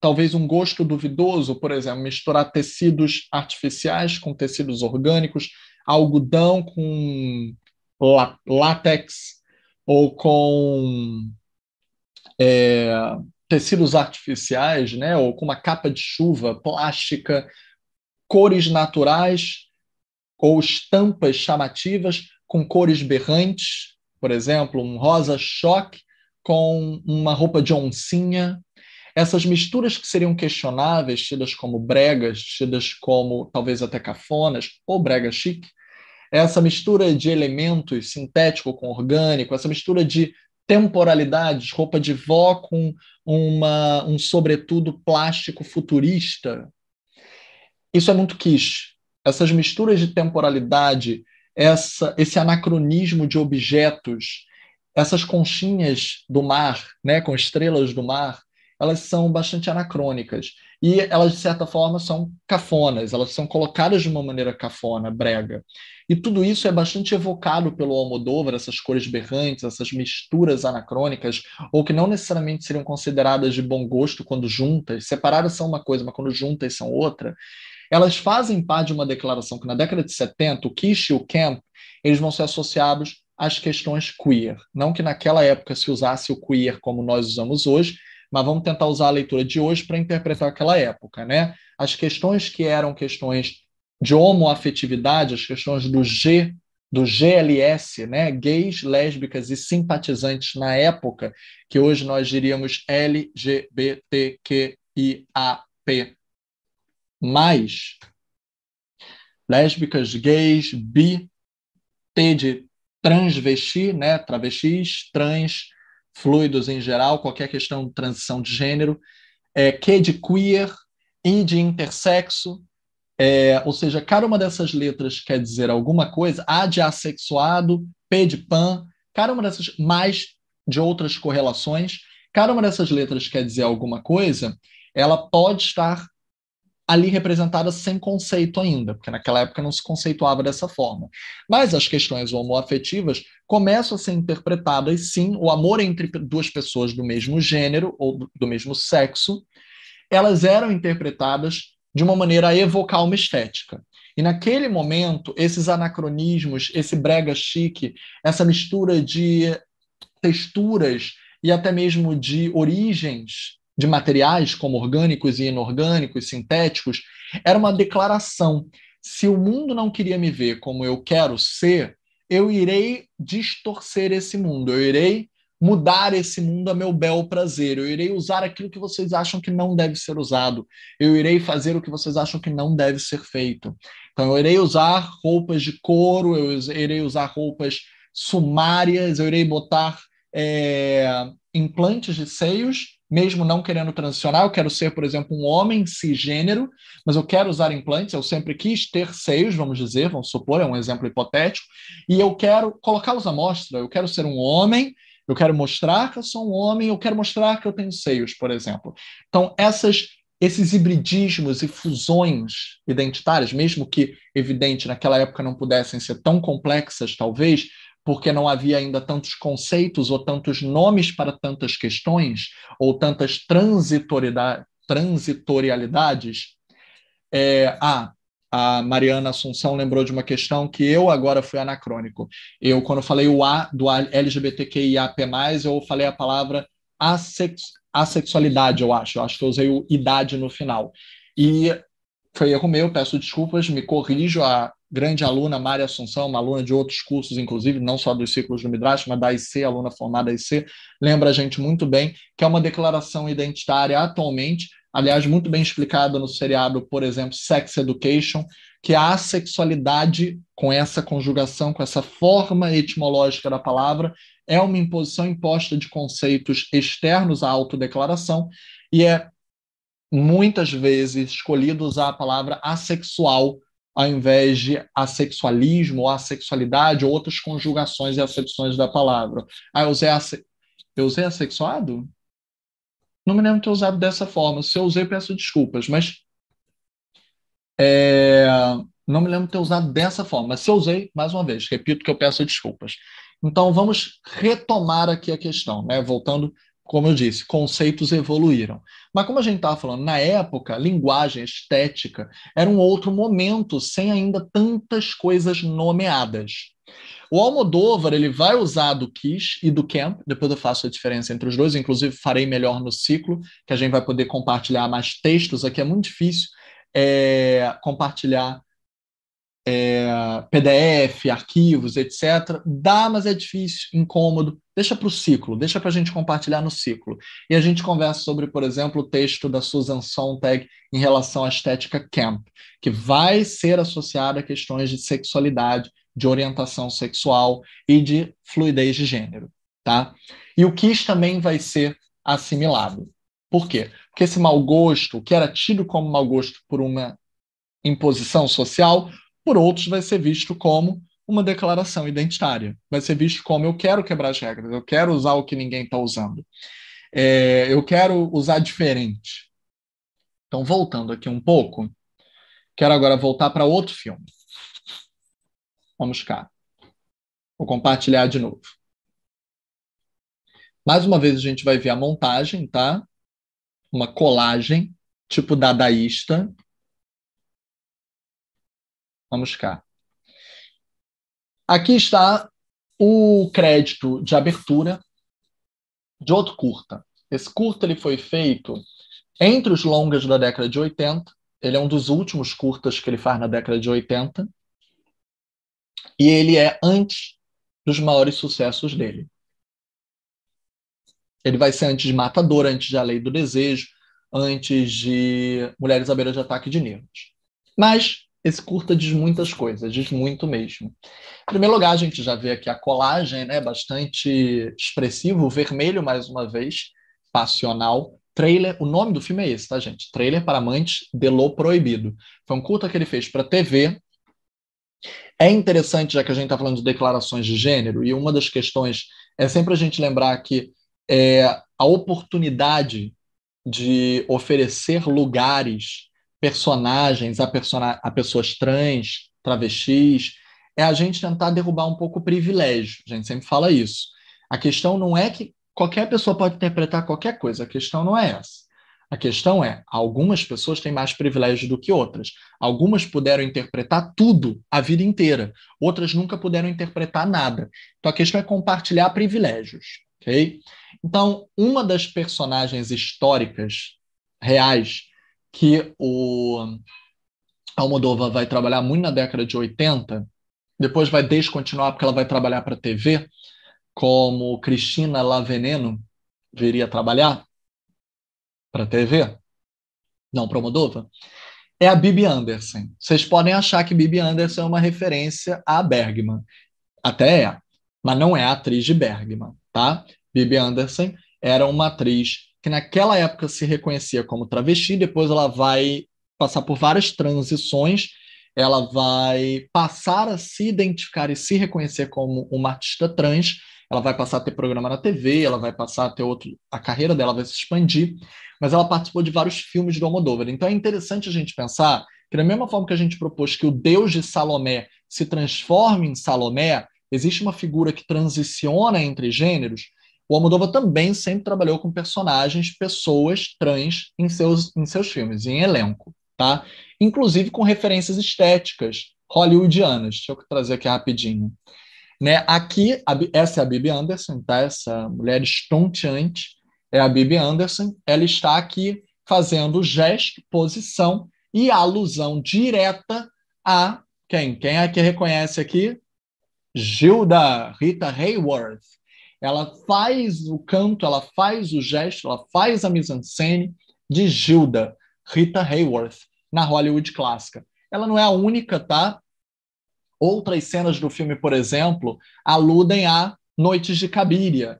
talvez um gosto duvidoso, por exemplo, misturar tecidos artificiais com tecidos orgânicos, algodão com látex ou com é, tecidos artificiais, né, ou com uma capa de chuva plástica, cores naturais ou estampas chamativas com cores berrantes, por exemplo, um rosa choque com uma roupa de oncinha. Essas misturas que seriam questionáveis, tidas como bregas, tidas como talvez até cafonas, ou brega chique, essa mistura de elementos sintético com orgânico, essa mistura de temporalidades, roupa de vó com uma, um sobretudo plástico futurista. Isso é muito quiche essas misturas de temporalidade, essa, esse anacronismo de objetos, essas conchinhas do mar, né, com estrelas do mar, elas são bastante anacrônicas. E elas, de certa forma, são cafonas, elas são colocadas de uma maneira cafona, brega. E tudo isso é bastante evocado pelo Almodóvar, essas cores berrantes, essas misturas anacrônicas, ou que não necessariamente seriam consideradas de bom gosto quando juntas, separadas são uma coisa, mas quando juntas são outra elas fazem parte de uma declaração que na década de 70, o Kish e o Kemp, eles vão ser associados às questões queer. Não que naquela época se usasse o queer como nós usamos hoje, mas vamos tentar usar a leitura de hoje para interpretar aquela época, né? As questões que eram questões de homoafetividade, as questões do G do GLS, né, gays, lésbicas e simpatizantes na época, que hoje nós diríamos LGBTQIAP+, mais lésbicas, gays, bi, T de transvesti, né? travestis, trans, fluidos em geral, qualquer questão de transição de gênero, é, Q de queer, I de intersexo, é, ou seja, cada uma dessas letras quer dizer alguma coisa, A de assexuado, P de pan, cada uma dessas, mais de outras correlações, cada uma dessas letras quer dizer alguma coisa, ela pode estar ali representadas sem conceito ainda, porque naquela época não se conceituava dessa forma. Mas as questões homoafetivas começam a ser interpretadas, sim, o amor entre duas pessoas do mesmo gênero ou do mesmo sexo, elas eram interpretadas de uma maneira a evocar uma estética. E naquele momento, esses anacronismos, esse brega chique, essa mistura de texturas e até mesmo de origens de materiais como orgânicos e inorgânicos, sintéticos, era uma declaração. Se o mundo não queria me ver como eu quero ser, eu irei distorcer esse mundo, eu irei mudar esse mundo a meu bel prazer, eu irei usar aquilo que vocês acham que não deve ser usado, eu irei fazer o que vocês acham que não deve ser feito. Então, eu irei usar roupas de couro, eu irei usar roupas sumárias, eu irei botar é, implantes de seios mesmo não querendo transicionar, eu quero ser, por exemplo, um homem cisgênero, mas eu quero usar implantes, eu sempre quis ter seios, vamos dizer, vamos supor, é um exemplo hipotético, e eu quero colocá-los à mostra, eu quero ser um homem, eu quero mostrar que eu sou um homem, eu quero mostrar que eu tenho seios, por exemplo. Então, essas esses hibridismos e fusões identitárias, mesmo que evidente naquela época não pudessem ser tão complexas, talvez, porque não havia ainda tantos conceitos ou tantos nomes para tantas questões ou tantas transitorialidades. É, ah, a Mariana Assunção lembrou de uma questão que eu agora fui anacrônico. Eu, quando falei o A do LGBTQIAP+, eu falei a palavra assex, assexualidade, eu acho. Eu acho que eu usei o idade no final. E foi erro meu, peço desculpas, me corrijo, a grande aluna Maria Assunção, uma aluna de outros cursos, inclusive, não só dos ciclos do Midrash, mas da IC, aluna formada IC, lembra a gente muito bem que é uma declaração identitária atualmente, aliás, muito bem explicada no seriado, por exemplo, Sex Education, que a sexualidade, com essa conjugação, com essa forma etimológica da palavra, é uma imposição imposta de conceitos externos à autodeclaração e é muitas vezes escolhido usar a palavra assexual ao invés de assexualismo, ou assexualidade, ou outras conjugações e acepções da palavra. Ah, eu usei, asse... eu usei assexuado? Não me lembro de ter usado dessa forma. Se eu usei, peço desculpas, mas. É... Não me lembro de ter usado dessa forma. Mas se eu usei, mais uma vez, repito que eu peço desculpas. Então, vamos retomar aqui a questão, né? voltando como eu disse, conceitos evoluíram. Mas como a gente estava falando, na época, linguagem, estética, era um outro momento, sem ainda tantas coisas nomeadas. O Almodóvar ele vai usar do Kish e do Camp, depois eu faço a diferença entre os dois, inclusive farei melhor no ciclo, que a gente vai poder compartilhar mais textos, aqui é muito difícil é, compartilhar é, PDF, arquivos, etc. Dá, mas é difícil, incômodo. Deixa para o ciclo, deixa para a gente compartilhar no ciclo. E a gente conversa sobre, por exemplo, o texto da Susan Sontag em relação à estética camp, que vai ser associada a questões de sexualidade, de orientação sexual e de fluidez de gênero. Tá? E o Kiss também vai ser assimilado. Por quê? Porque esse mau gosto, que era tido como mau gosto por uma imposição social, por outros vai ser visto como uma declaração identitária. Vai ser visto como eu quero quebrar as regras, eu quero usar o que ninguém está usando, é, eu quero usar diferente. Então, voltando aqui um pouco, quero agora voltar para outro filme. Vamos cá. Vou compartilhar de novo. Mais uma vez a gente vai ver a montagem, tá? Uma colagem, tipo dadaísta, Vamos cá. Aqui está o crédito de abertura de outro curta. Esse curta ele foi feito entre os longas da década de 80. Ele é um dos últimos curtas que ele faz na década de 80. E ele é antes dos maiores sucessos dele. Ele vai ser antes de Matador, antes de A Lei do Desejo, antes de Mulheres à Beira de Ataque de Nervos. Mas esse curta diz muitas coisas, diz muito mesmo. Em primeiro lugar, a gente já vê aqui a colagem, né, bastante expressivo, vermelho mais uma vez, passional. Trailer, o nome do filme é esse, tá, gente? Trailer para amantes de Lo Proibido. Foi um curta que ele fez para TV. É interessante, já que a gente está falando de declarações de gênero, e uma das questões é sempre a gente lembrar que é, a oportunidade de oferecer lugares personagens a, persona a pessoas trans, travestis, é a gente tentar derrubar um pouco o privilégio. A gente sempre fala isso. A questão não é que qualquer pessoa pode interpretar qualquer coisa, a questão não é essa. A questão é, algumas pessoas têm mais privilégio do que outras. Algumas puderam interpretar tudo a vida inteira, outras nunca puderam interpretar nada. Então a questão é compartilhar privilégios, ok? Então, uma das personagens históricas reais que o Almodóvar vai trabalhar muito na década de 80, depois vai descontinuar porque ela vai trabalhar para a TV, como Cristina Laveneno viria trabalhar para a TV, não para Almodóvar, é a Bibi Anderson. Vocês podem achar que Bibi Anderson é uma referência a Bergman. Até é, mas não é a atriz de Bergman, tá? Bibi Anderson era uma atriz que naquela época se reconhecia como travesti, depois ela vai passar por várias transições, ela vai passar a se identificar e se reconhecer como uma artista trans, ela vai passar a ter programa na TV, ela vai passar a ter outro, a carreira dela vai se expandir, mas ela participou de vários filmes do Almodóvar. Então é interessante a gente pensar que da mesma forma que a gente propôs que o Deus de Salomé se transforme em Salomé, existe uma figura que transiciona entre gêneros, o Almodóvar também sempre trabalhou com personagens, pessoas trans em seus, em seus filmes, em elenco, tá? Inclusive com referências estéticas hollywoodianas. Deixa eu trazer aqui rapidinho. Né? Aqui, a, essa é a Bibi Anderson, tá? Essa mulher estonteante é a Bibi Anderson. Ela está aqui fazendo gesto, posição e alusão direta a quem? Quem é que reconhece aqui? Gilda Rita Hayworth, ela faz o canto, ela faz o gesto, ela faz a mise-en-scène de Gilda, Rita Hayworth, na Hollywood clássica. Ela não é a única, tá? Outras cenas do filme, por exemplo, aludem a Noites de Cabiria,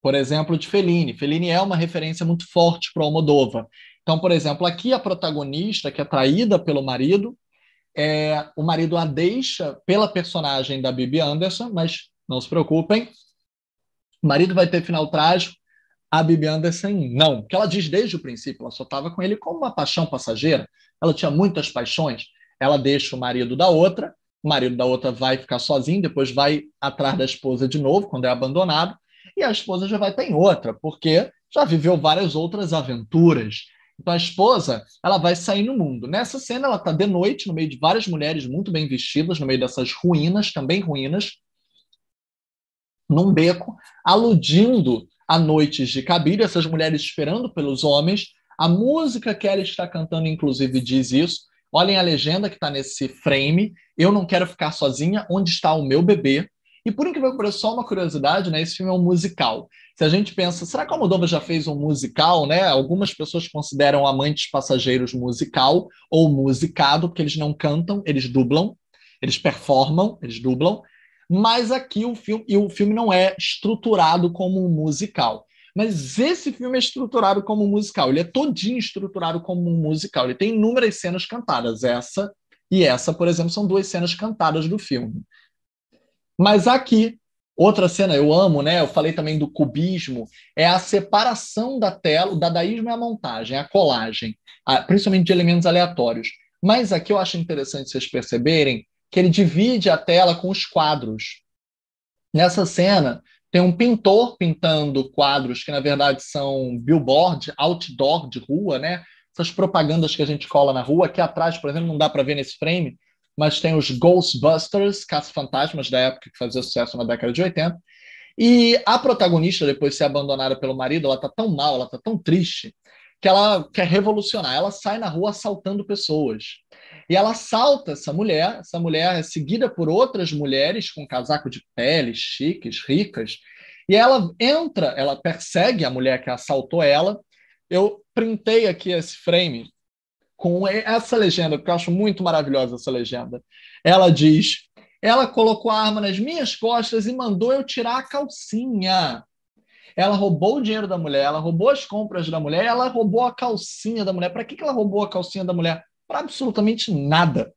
por exemplo, de Fellini. Fellini é uma referência muito forte para Almodova. Então, por exemplo, aqui a protagonista, que é traída pelo marido, é, o marido a deixa pela personagem da Bibi Anderson, mas não se preocupem, o marido vai ter final trágico, a Bibi Anderson não. Que ela diz desde o princípio, ela só estava com ele como uma paixão passageira. Ela tinha muitas paixões. Ela deixa o marido da outra, o marido da outra vai ficar sozinho, depois vai atrás da esposa de novo, quando é abandonado, e a esposa já vai ter em outra, porque já viveu várias outras aventuras. Então a esposa, ela vai sair no mundo. Nessa cena ela está de noite no meio de várias mulheres muito bem vestidas, no meio dessas ruínas, também ruínas, num beco, aludindo a noites de cabide, essas mulheres esperando pelos homens. A música que ela está cantando, inclusive, diz isso. Olhem a legenda que está nesse frame. Eu não quero ficar sozinha. Onde está o meu bebê? E por incrível que pareça, só uma curiosidade, né? Esse filme é um musical. Se a gente pensa, será que a Moldova já fez um musical, né? Algumas pessoas consideram Amantes Passageiros musical ou musicado, porque eles não cantam, eles dublam, eles performam, eles dublam. Mas aqui o filme, e o filme não é estruturado como um musical. Mas esse filme é estruturado como um musical. Ele é todinho estruturado como um musical. Ele tem inúmeras cenas cantadas. Essa e essa, por exemplo, são duas cenas cantadas do filme. Mas aqui, outra cena eu amo, né? Eu falei também do cubismo, é a separação da tela, o dadaísmo é a montagem, a colagem, a, principalmente de elementos aleatórios. Mas aqui eu acho interessante vocês perceberem que ele divide a tela com os quadros. Nessa cena, tem um pintor pintando quadros que, na verdade, são billboard, outdoor de rua, né? Essas propagandas que a gente cola na rua. Aqui atrás, por exemplo, não dá para ver nesse frame, mas tem os Ghostbusters, caça-fantasmas da época que fazia sucesso na década de 80. E a protagonista, depois de ser abandonada pelo marido, ela tá tão mal, ela tá tão triste, que ela quer revolucionar. Ela sai na rua assaltando pessoas. E ela assalta essa mulher, essa mulher é seguida por outras mulheres com casaco de pele, chiques, ricas, e ela entra, ela persegue a mulher que assaltou ela. Eu printei aqui esse frame com essa legenda, porque eu acho muito maravilhosa essa legenda. Ela diz: Ela colocou a arma nas minhas costas e mandou eu tirar a calcinha. Ela roubou o dinheiro da mulher, ela roubou as compras da mulher, ela roubou a calcinha da mulher. Para que, que ela roubou a calcinha da mulher? para absolutamente nada.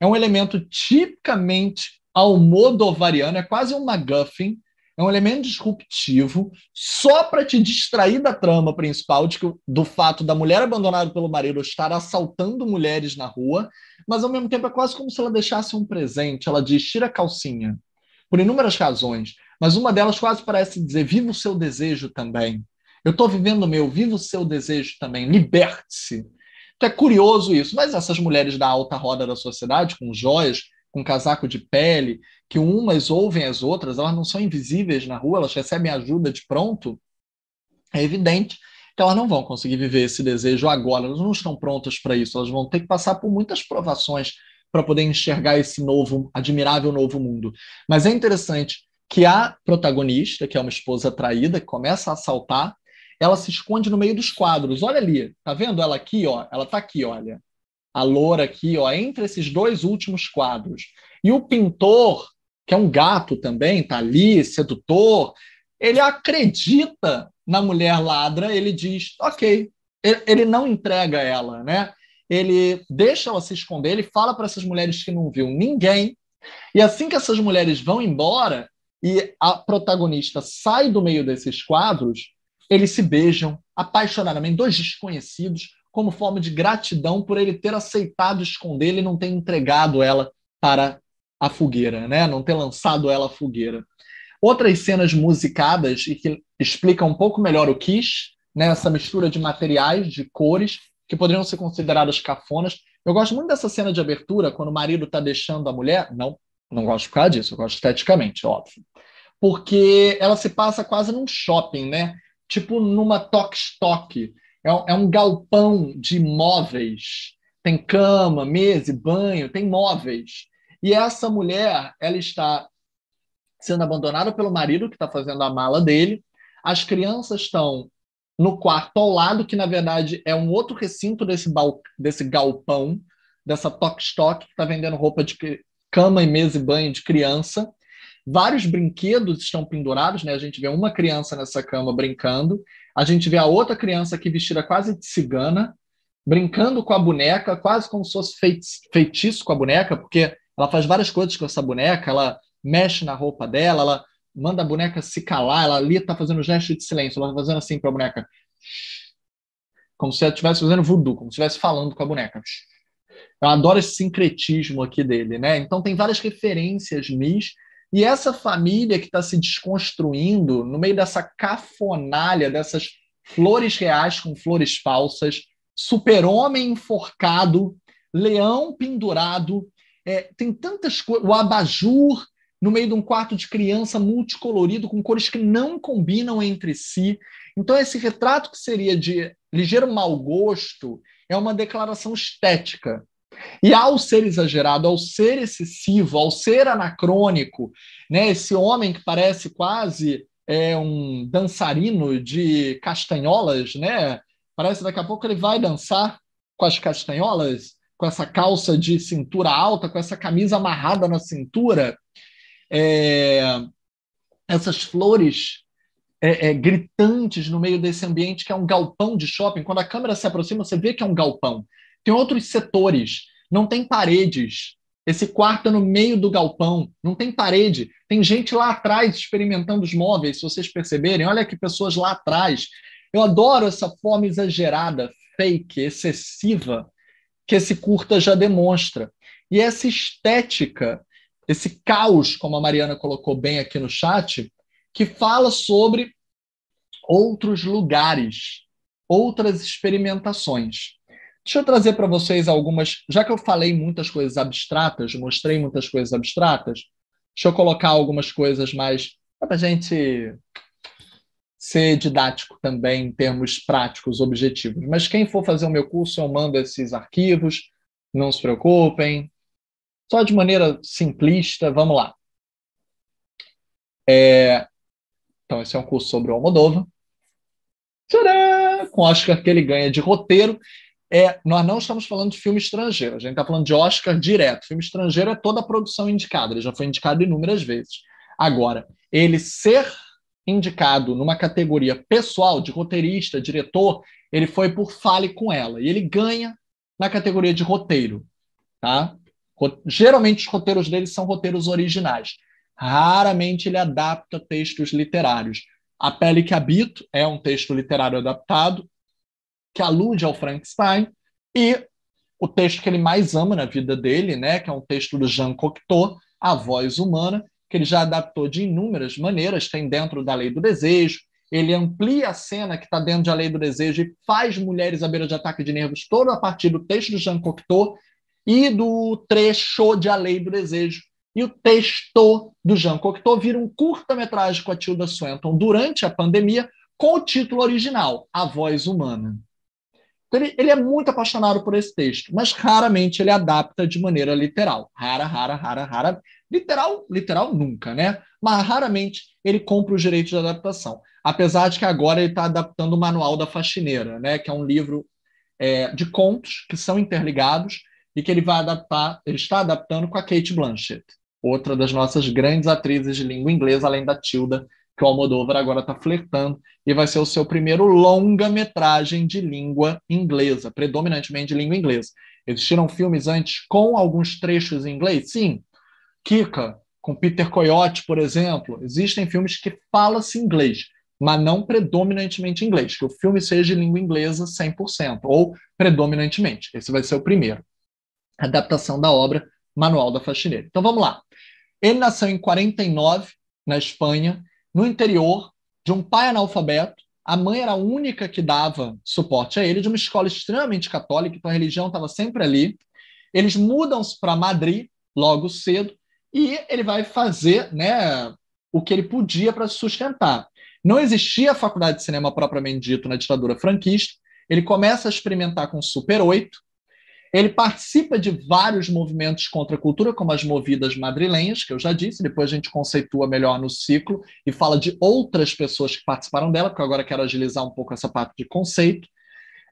É um elemento tipicamente almodovariano, é quase um MacGuffin, é um elemento disruptivo só para te distrair da trama principal de, do fato da mulher abandonada pelo marido estar assaltando mulheres na rua, mas ao mesmo tempo é quase como se ela deixasse um presente. Ela diz: tira a calcinha, por inúmeras razões, mas uma delas quase parece dizer: viva o seu desejo também. Eu estou vivendo o meu, viva o seu desejo também, liberte-se. Então é curioso isso. Mas essas mulheres da alta roda da sociedade, com joias, com casaco de pele, que umas ouvem as outras, elas não são invisíveis na rua, elas recebem ajuda de pronto, é evidente que elas não vão conseguir viver esse desejo agora, elas não estão prontas para isso, elas vão ter que passar por muitas provações para poder enxergar esse novo, admirável novo mundo. Mas é interessante que a protagonista, que é uma esposa traída, começa a assaltar ela se esconde no meio dos quadros. Olha ali, tá vendo ela aqui, ó? Ela tá aqui, olha. A loura aqui, ó, entre esses dois últimos quadros. E o pintor, que é um gato também, tá ali, sedutor, ele acredita na mulher ladra, ele diz, ok. Ele não entrega ela, né? Ele deixa ela se esconder, ele fala para essas mulheres que não viu ninguém. E assim que essas mulheres vão embora e a protagonista sai do meio desses quadros, eles se beijam apaixonadamente, dois desconhecidos, como forma de gratidão por ele ter aceitado esconder la e não ter entregado ela para a fogueira, né? não ter lançado ela à fogueira. Outras cenas musicadas e que explicam um pouco melhor o Kiss, né? essa mistura de materiais, de cores, que poderiam ser consideradas cafonas. Eu gosto muito dessa cena de abertura, quando o marido está deixando a mulher. Não, não gosto por causa disso, eu gosto esteticamente, óbvio. Porque ela se passa quase num shopping, né? tipo numa toque-toque. É, um, é um galpão de móveis. Tem cama, mesa, banho, tem móveis. E essa mulher, ela está sendo abandonada pelo marido, que está fazendo a mala dele. As crianças estão no quarto ao lado, que na verdade é um outro recinto desse, desse galpão, dessa toque Stock, que está vendendo roupa de cama e mesa e banho de criança. Vários brinquedos estão pendurados, né? A gente vê uma criança nessa cama brincando, a gente vê a outra criança aqui vestida quase de cigana, brincando com a boneca, quase como se fosse feitiço com a boneca, porque ela faz várias coisas com essa boneca, ela mexe na roupa dela, ela manda a boneca se calar, ela ali está fazendo gesto de silêncio, ela está fazendo assim para a boneca, como se ela estivesse fazendo voodoo, como se estivesse falando com a boneca. Eu adoro esse sincretismo aqui dele, né? Então tem várias referências Miss, e essa família que está se desconstruindo no meio dessa cafonalha, dessas flores reais com flores falsas, super-homem enforcado, leão pendurado, é, tem tantas coisas, o abajur no meio de um quarto de criança multicolorido, com cores que não combinam entre si. Então, esse retrato que seria de ligeiro mau gosto é uma declaração estética. E ao ser exagerado, ao ser excessivo, ao ser anacrônico, né, esse homem que parece quase é um dançarino de castanholas, né? Parece que daqui a pouco ele vai dançar com as castanholas, com essa calça de cintura alta, com essa camisa amarrada na cintura, é... essas flores é, é, gritantes no meio desse ambiente que é um galpão de shopping. Quando a câmera se aproxima, você vê que é um galpão. Tem outros setores, não tem paredes. Esse quarto é no meio do galpão, não tem parede. Tem gente lá atrás experimentando os móveis, se vocês perceberem. Olha que pessoas lá atrás. Eu adoro essa forma exagerada, fake, excessiva, que esse curta já demonstra. E essa estética, esse caos, como a Mariana colocou bem aqui no chat, que fala sobre outros lugares, outras experimentações. Deixa eu trazer para vocês algumas. Já que eu falei muitas coisas abstratas, mostrei muitas coisas abstratas, deixa eu colocar algumas coisas mais. para a gente ser didático também em termos práticos, objetivos. Mas quem for fazer o meu curso, eu mando esses arquivos, não se preocupem. Só de maneira simplista, vamos lá. É... Então, esse é um curso sobre o Almodóvar. Tcharam! Com Oscar que ele ganha de roteiro é, nós não estamos falando de filme estrangeiro, a gente está falando de Oscar direto. Filme estrangeiro é toda a produção indicada, ele já foi indicado inúmeras vezes. Agora, ele ser indicado numa categoria pessoal de roteirista, diretor, ele foi por fale com ela. E ele ganha na categoria de roteiro. Tá? Geralmente os roteiros dele são roteiros originais. Raramente ele adapta textos literários. A Pele que Habito é um texto literário adaptado que alude ao Frankenstein, e o texto que ele mais ama na vida dele, né, que é um texto do Jean Cocteau, A Voz Humana, que ele já adaptou de inúmeras maneiras, tem dentro da Lei do Desejo, ele amplia a cena que está dentro da Lei do Desejo e faz mulheres à beira de ataque de nervos todo a partir do texto do Jean Cocteau e do trecho de A Lei do Desejo. E o texto do Jean Cocteau vira um curta-metragem com a Tilda Swinton durante a pandemia com o título original, A Voz Humana. Então, ele, ele é muito apaixonado por esse texto, mas raramente ele adapta de maneira literal. Rara, rara, rara, rara. Literal, literal nunca, né? Mas raramente ele compra os direitos de adaptação. Apesar de que agora ele está adaptando o Manual da Faxineira, né? Que é um livro é, de contos que são interligados e que ele vai adaptar, ele está adaptando com a Kate Blanchett, outra das nossas grandes atrizes de língua inglesa, além da Tilda, que o Almodóvar agora está flertando e vai ser o seu primeiro longa-metragem de língua inglesa, predominantemente de língua inglesa. Existiram filmes antes com alguns trechos em inglês? Sim. Kika, com Peter Coyote, por exemplo. Existem filmes que fala-se inglês, mas não predominantemente inglês, que o filme seja de língua inglesa 100%, ou predominantemente. Esse vai ser o primeiro. Adaptação da obra Manual da Faxineira. Então vamos lá. Ele nasceu em 49, na Espanha, no interior de um pai analfabeto. A mãe era a única que dava suporte a ele, de uma escola extremamente católica, então a religião estava sempre ali. Eles mudam-se para Madrid logo cedo e ele vai fazer né, o que ele podia para se sustentar. Não existia faculdade de cinema propriamente dito na ditadura franquista. Ele começa a experimentar com Super 8, ele participa de vários movimentos contra a cultura, como as movidas madrilenhas, que eu já disse, depois a gente conceitua melhor no ciclo e fala de outras pessoas que participaram dela, porque agora quero agilizar um pouco essa parte de conceito.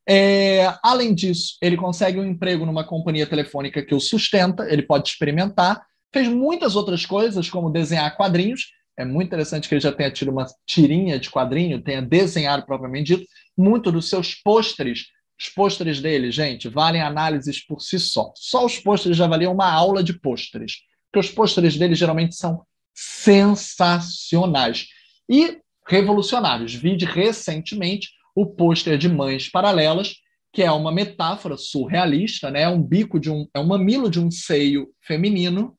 É, além disso, ele consegue um emprego numa companhia telefônica que o sustenta, ele pode experimentar, fez muitas outras coisas, como desenhar quadrinhos. É muito interessante que ele já tenha tido uma tirinha de quadrinho, tenha desenhado propriamente dito. Muitos dos seus pôsteres os pôsteres dele, gente, valem análises por si só. Só os pôsteres já valiam uma aula de pôsteres, porque os pôsteres dele geralmente são sensacionais e revolucionários. Vide recentemente o pôster de Mães Paralelas, que é uma metáfora surrealista, né? É um bico de um, é um mamilo de um seio feminino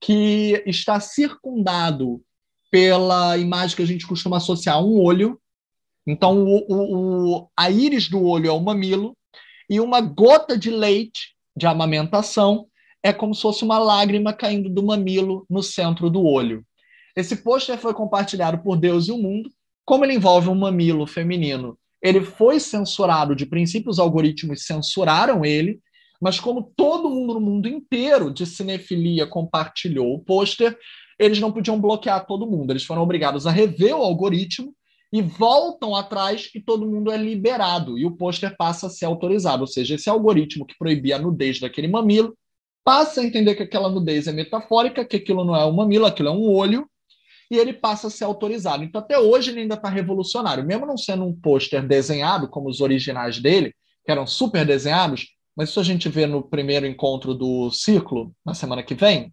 que está circundado pela imagem que a gente costuma associar a um olho, então, o, o, o, a íris do olho é o mamilo, e uma gota de leite de amamentação é como se fosse uma lágrima caindo do mamilo no centro do olho. Esse pôster foi compartilhado por Deus e o Mundo. Como ele envolve um mamilo feminino, ele foi censurado de princípio, os algoritmos censuraram ele, mas como todo mundo no mundo inteiro de cinefilia compartilhou o pôster, eles não podiam bloquear todo mundo, eles foram obrigados a rever o algoritmo e voltam atrás e todo mundo é liberado e o pôster passa a ser autorizado. Ou seja, esse algoritmo que proibia a nudez daquele mamilo passa a entender que aquela nudez é metafórica, que aquilo não é um mamilo, aquilo é um olho, e ele passa a ser autorizado. Então, até hoje, ele ainda está revolucionário. Mesmo não sendo um pôster desenhado, como os originais dele, que eram super desenhados, mas isso a gente vê no primeiro encontro do ciclo, na semana que vem,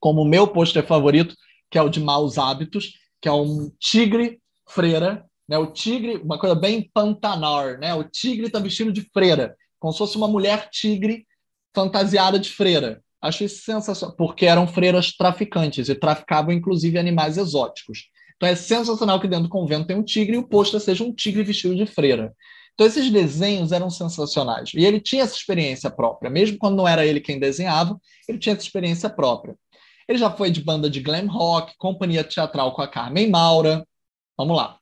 como o meu pôster favorito, que é o de Maus Hábitos, que é um tigre freira, né? O tigre, uma coisa bem pantanar, né? O tigre está vestido de freira, como se fosse uma mulher tigre fantasiada de freira. Achei sensacional, porque eram freiras traficantes e traficavam inclusive animais exóticos. Então é sensacional que dentro do convento tem um tigre e o posto seja um tigre vestido de freira. Então esses desenhos eram sensacionais. E ele tinha essa experiência própria, mesmo quando não era ele quem desenhava, ele tinha essa experiência própria. Ele já foi de banda de glam rock, companhia teatral com a Carmen Maura, Vamos lá.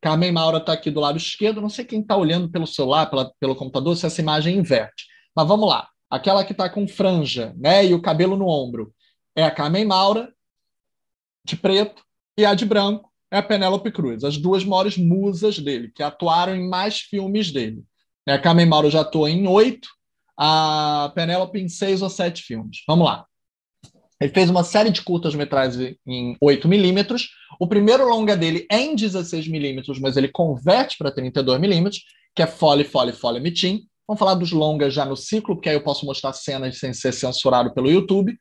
Carmen Maura está aqui do lado esquerdo. Não sei quem está olhando pelo celular, pela, pelo computador, se essa imagem inverte. Mas vamos lá. Aquela que está com franja né, e o cabelo no ombro é a Carmen Maura, de preto, e a de branco é a Penélope Cruz, as duas maiores musas dele, que atuaram em mais filmes dele. É, a Carmen Maura já atuou em oito, a Penélope em seis ou sete filmes. Vamos lá. Ele fez uma série de curtas-metragens em 8mm. O primeiro longa dele é em 16mm, mas ele converte para 32mm, que é Fole, Fole, Fole, Mitin. Vamos falar dos longas já no ciclo, porque aí eu posso mostrar cenas sem ser censurado pelo YouTube.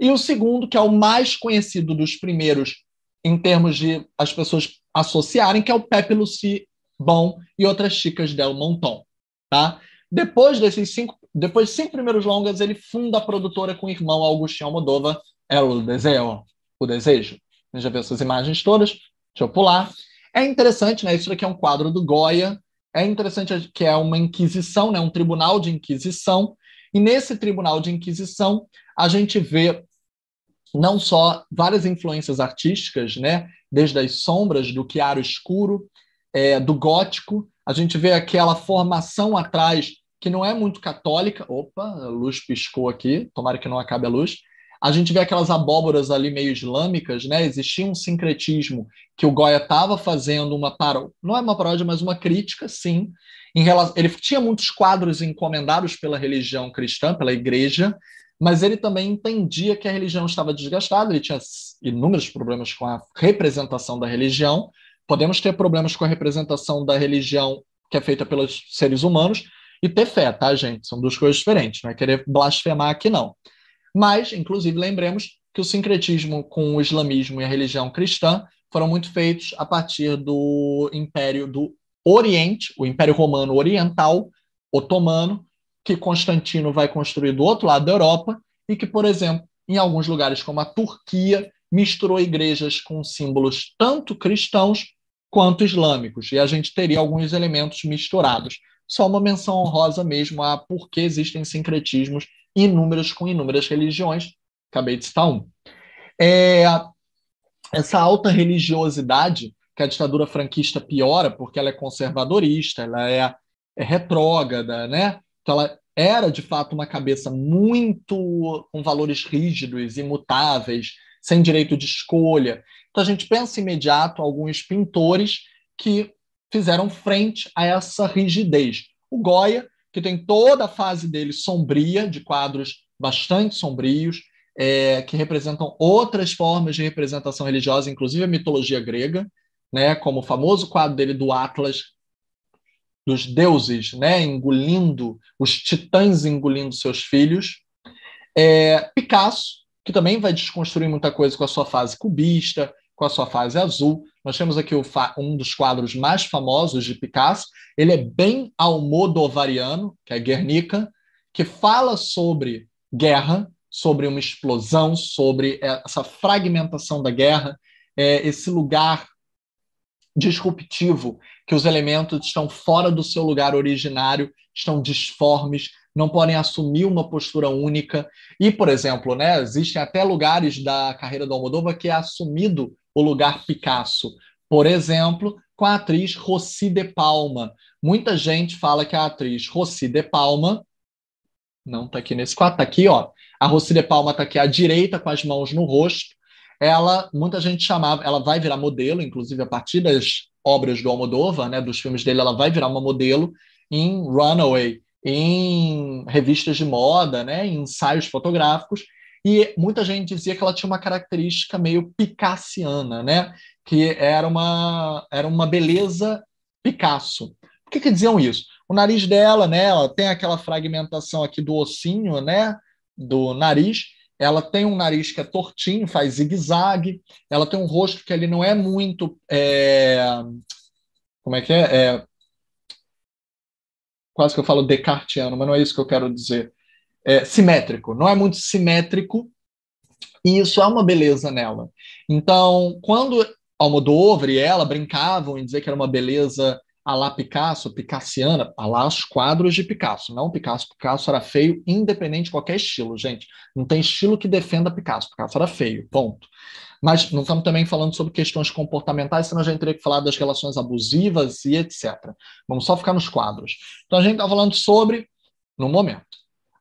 E o segundo, que é o mais conhecido dos primeiros em termos de as pessoas associarem, que é o Pepe Lucy Bom e Outras Chicas Del Monton. Tá? Depois desses cinco depois de cinco primeiros longas, ele funda a produtora com o irmão Augustinho Almodova, El é Deseo, O Desejo. A gente já viu essas imagens todas, deixa eu pular. É interessante, né? Isso daqui é um quadro do Goya, é interessante que é uma inquisição, né? um tribunal de inquisição, e nesse tribunal de inquisição a gente vê não só várias influências artísticas, né? desde as sombras do chiaro escuro, é, do gótico, a gente vê aquela formação atrás que não é muito católica. Opa, a luz piscou aqui, tomara que não acabe a luz. A gente vê aquelas abóboras ali meio islâmicas, né? Existia um sincretismo que o Goya estava fazendo uma paródia, não é uma paródia, mas uma crítica, sim. Em relação... Ele tinha muitos quadros encomendados pela religião cristã, pela igreja, mas ele também entendia que a religião estava desgastada, ele tinha inúmeros problemas com a representação da religião. Podemos ter problemas com a representação da religião que é feita pelos seres humanos, e ter fé, tá, gente? São duas coisas diferentes, não é querer blasfemar aqui, não. Mas, inclusive, lembremos que o sincretismo com o islamismo e a religião cristã foram muito feitos a partir do Império do Oriente, o Império Romano Oriental, otomano, que Constantino vai construir do outro lado da Europa e que, por exemplo, em alguns lugares como a Turquia, misturou igrejas com símbolos tanto cristãos quanto islâmicos, e a gente teria alguns elementos misturados só uma menção honrosa mesmo a por que existem sincretismos inúmeros com inúmeras religiões. Acabei de citar um. É, essa alta religiosidade que a ditadura franquista piora porque ela é conservadorista, ela é, é retrógrada, né? Então ela era de fato uma cabeça muito com valores rígidos, imutáveis, sem direito de escolha. Então a gente pensa imediato alguns pintores que fizeram frente a essa rigidez. O Goya, que tem toda a fase dele sombria, de quadros bastante sombrios, é, que representam outras formas de representação religiosa, inclusive a mitologia grega, né, como o famoso quadro dele do Atlas, dos deuses né, engolindo, os titãs engolindo seus filhos. É, Picasso, que também vai desconstruir muita coisa com a sua fase cubista, com a sua fase azul, nós temos aqui um dos quadros mais famosos de Picasso. Ele é bem almodovariano, que é Guernica, que fala sobre guerra, sobre uma explosão, sobre essa fragmentação da guerra, é, esse lugar disruptivo que os elementos estão fora do seu lugar originário, estão disformes, não podem assumir uma postura única. E, por exemplo, né, existem até lugares da carreira do Almodóvar que é assumido o Lugar Picasso, por exemplo, com a atriz Rossi de Palma. Muita gente fala que a atriz Rossi de Palma não está aqui nesse quadro, está aqui, ó. A Rossi de Palma está aqui à direita com as mãos no rosto. Ela, muita gente chamava, ela vai virar modelo, inclusive a partir das obras do Almodóvar, né, dos filmes dele, ela vai virar uma modelo em Runaway, em revistas de moda, né, em ensaios fotográficos, e muita gente dizia que ela tinha uma característica meio picassiana, né? Que era uma, era uma beleza Picasso. Por que, que diziam isso? O nariz dela, né? Ela tem aquela fragmentação aqui do ossinho, né? Do nariz. Ela tem um nariz que é tortinho, faz zigue-zague. Ela tem um rosto que ele não é muito. É... Como é que é? é? Quase que eu falo Descartiano, mas não é isso que eu quero dizer é, simétrico, não é muito simétrico, e isso é uma beleza nela. Então, quando Almodóvar e ela brincavam em dizer que era uma beleza a lá Picasso, picassiana, a lá os quadros de Picasso, não Picasso. Picasso era feio, independente de qualquer estilo, gente. Não tem estilo que defenda Picasso. Picasso era feio, ponto. Mas não estamos também falando sobre questões comportamentais, senão a gente teria que falar das relações abusivas e etc. Vamos só ficar nos quadros. Então a gente está falando sobre, no momento,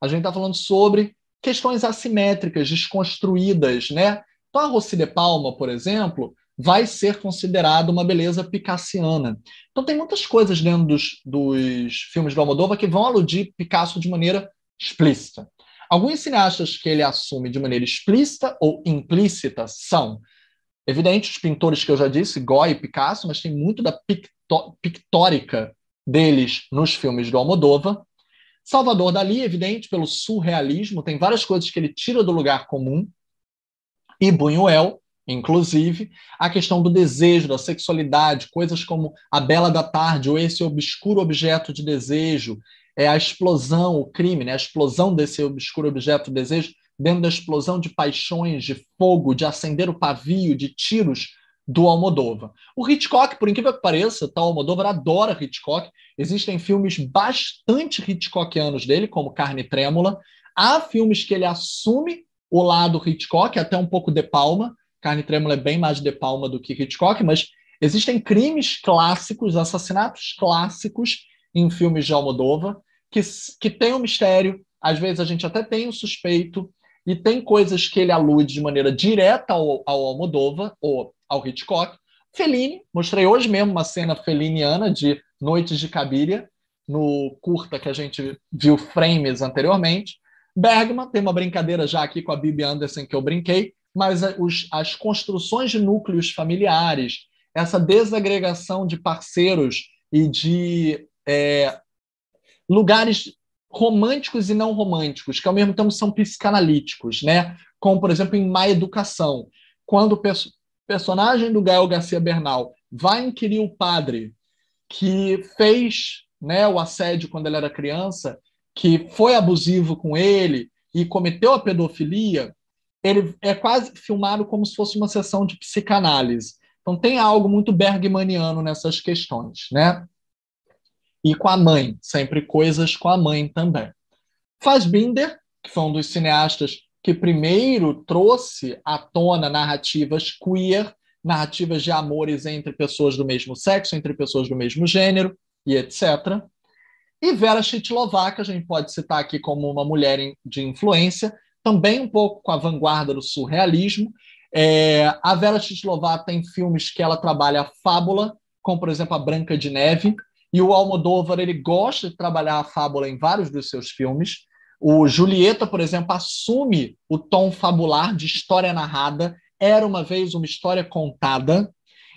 a gente está falando sobre questões assimétricas desconstruídas, né? Então, a Rossi de Palma, por exemplo, vai ser considerada uma beleza picassiana. Então, tem muitas coisas dentro dos, dos filmes do Almodóvar que vão aludir Picasso de maneira explícita. Alguns cineastas que ele assume de maneira explícita ou implícita são, evidente, os pintores que eu já disse, Goya e Picasso, mas tem muito da pictórica deles nos filmes do Almodóvar. Salvador Dali, evidente, pelo surrealismo, tem várias coisas que ele tira do lugar comum. E Bunuel, inclusive, a questão do desejo, da sexualidade, coisas como A Bela da Tarde ou esse obscuro objeto de desejo, é a explosão, o crime, né? a explosão desse obscuro objeto de desejo, dentro da explosão de paixões, de fogo, de acender o pavio, de tiros, do Almodóvar. O Hitchcock, por incrível que pareça, tal tá, Almodóvar adora Hitchcock. Existem filmes bastante Hitchcockianos dele, como Carne Trêmula. Há filmes que ele assume o lado Hitchcock, até um pouco de Palma. Carne Trêmula é bem mais de Palma do que Hitchcock, mas existem crimes clássicos, assassinatos clássicos em filmes de Almodóvar que, que tem um mistério. Às vezes a gente até tem um suspeito, e tem coisas que ele alude de maneira direta ao, ao Almodóvar, ou ao Hitchcock. Fellini, mostrei hoje mesmo uma cena feliniana de Noites de Cabiria, no curta que a gente viu frames anteriormente. Bergman, tem uma brincadeira já aqui com a Bibi Anderson que eu brinquei, mas os, as construções de núcleos familiares, essa desagregação de parceiros e de é, lugares românticos e não românticos, que ao mesmo tempo são psicanalíticos, né? como, por exemplo, em Má Educação, quando personagem do Gael Garcia Bernal vai inquirir o padre que fez né, o assédio quando ele era criança, que foi abusivo com ele e cometeu a pedofilia, ele é quase filmado como se fosse uma sessão de psicanálise. Então tem algo muito bergmaniano nessas questões, né? E com a mãe, sempre coisas com a mãe também. faz Binder que foi um dos cineastas que primeiro trouxe à tona narrativas queer, narrativas de amores entre pessoas do mesmo sexo, entre pessoas do mesmo gênero e etc. E Vera Chitlovak, a gente pode citar aqui como uma mulher de influência, também um pouco com a vanguarda do surrealismo. É, a Vera Chitlovak tem filmes que ela trabalha a fábula, como por exemplo a Branca de Neve, e o Almodóvar ele gosta de trabalhar a fábula em vários dos seus filmes. O Julieta, por exemplo, assume o tom fabular de história narrada, era uma vez uma história contada.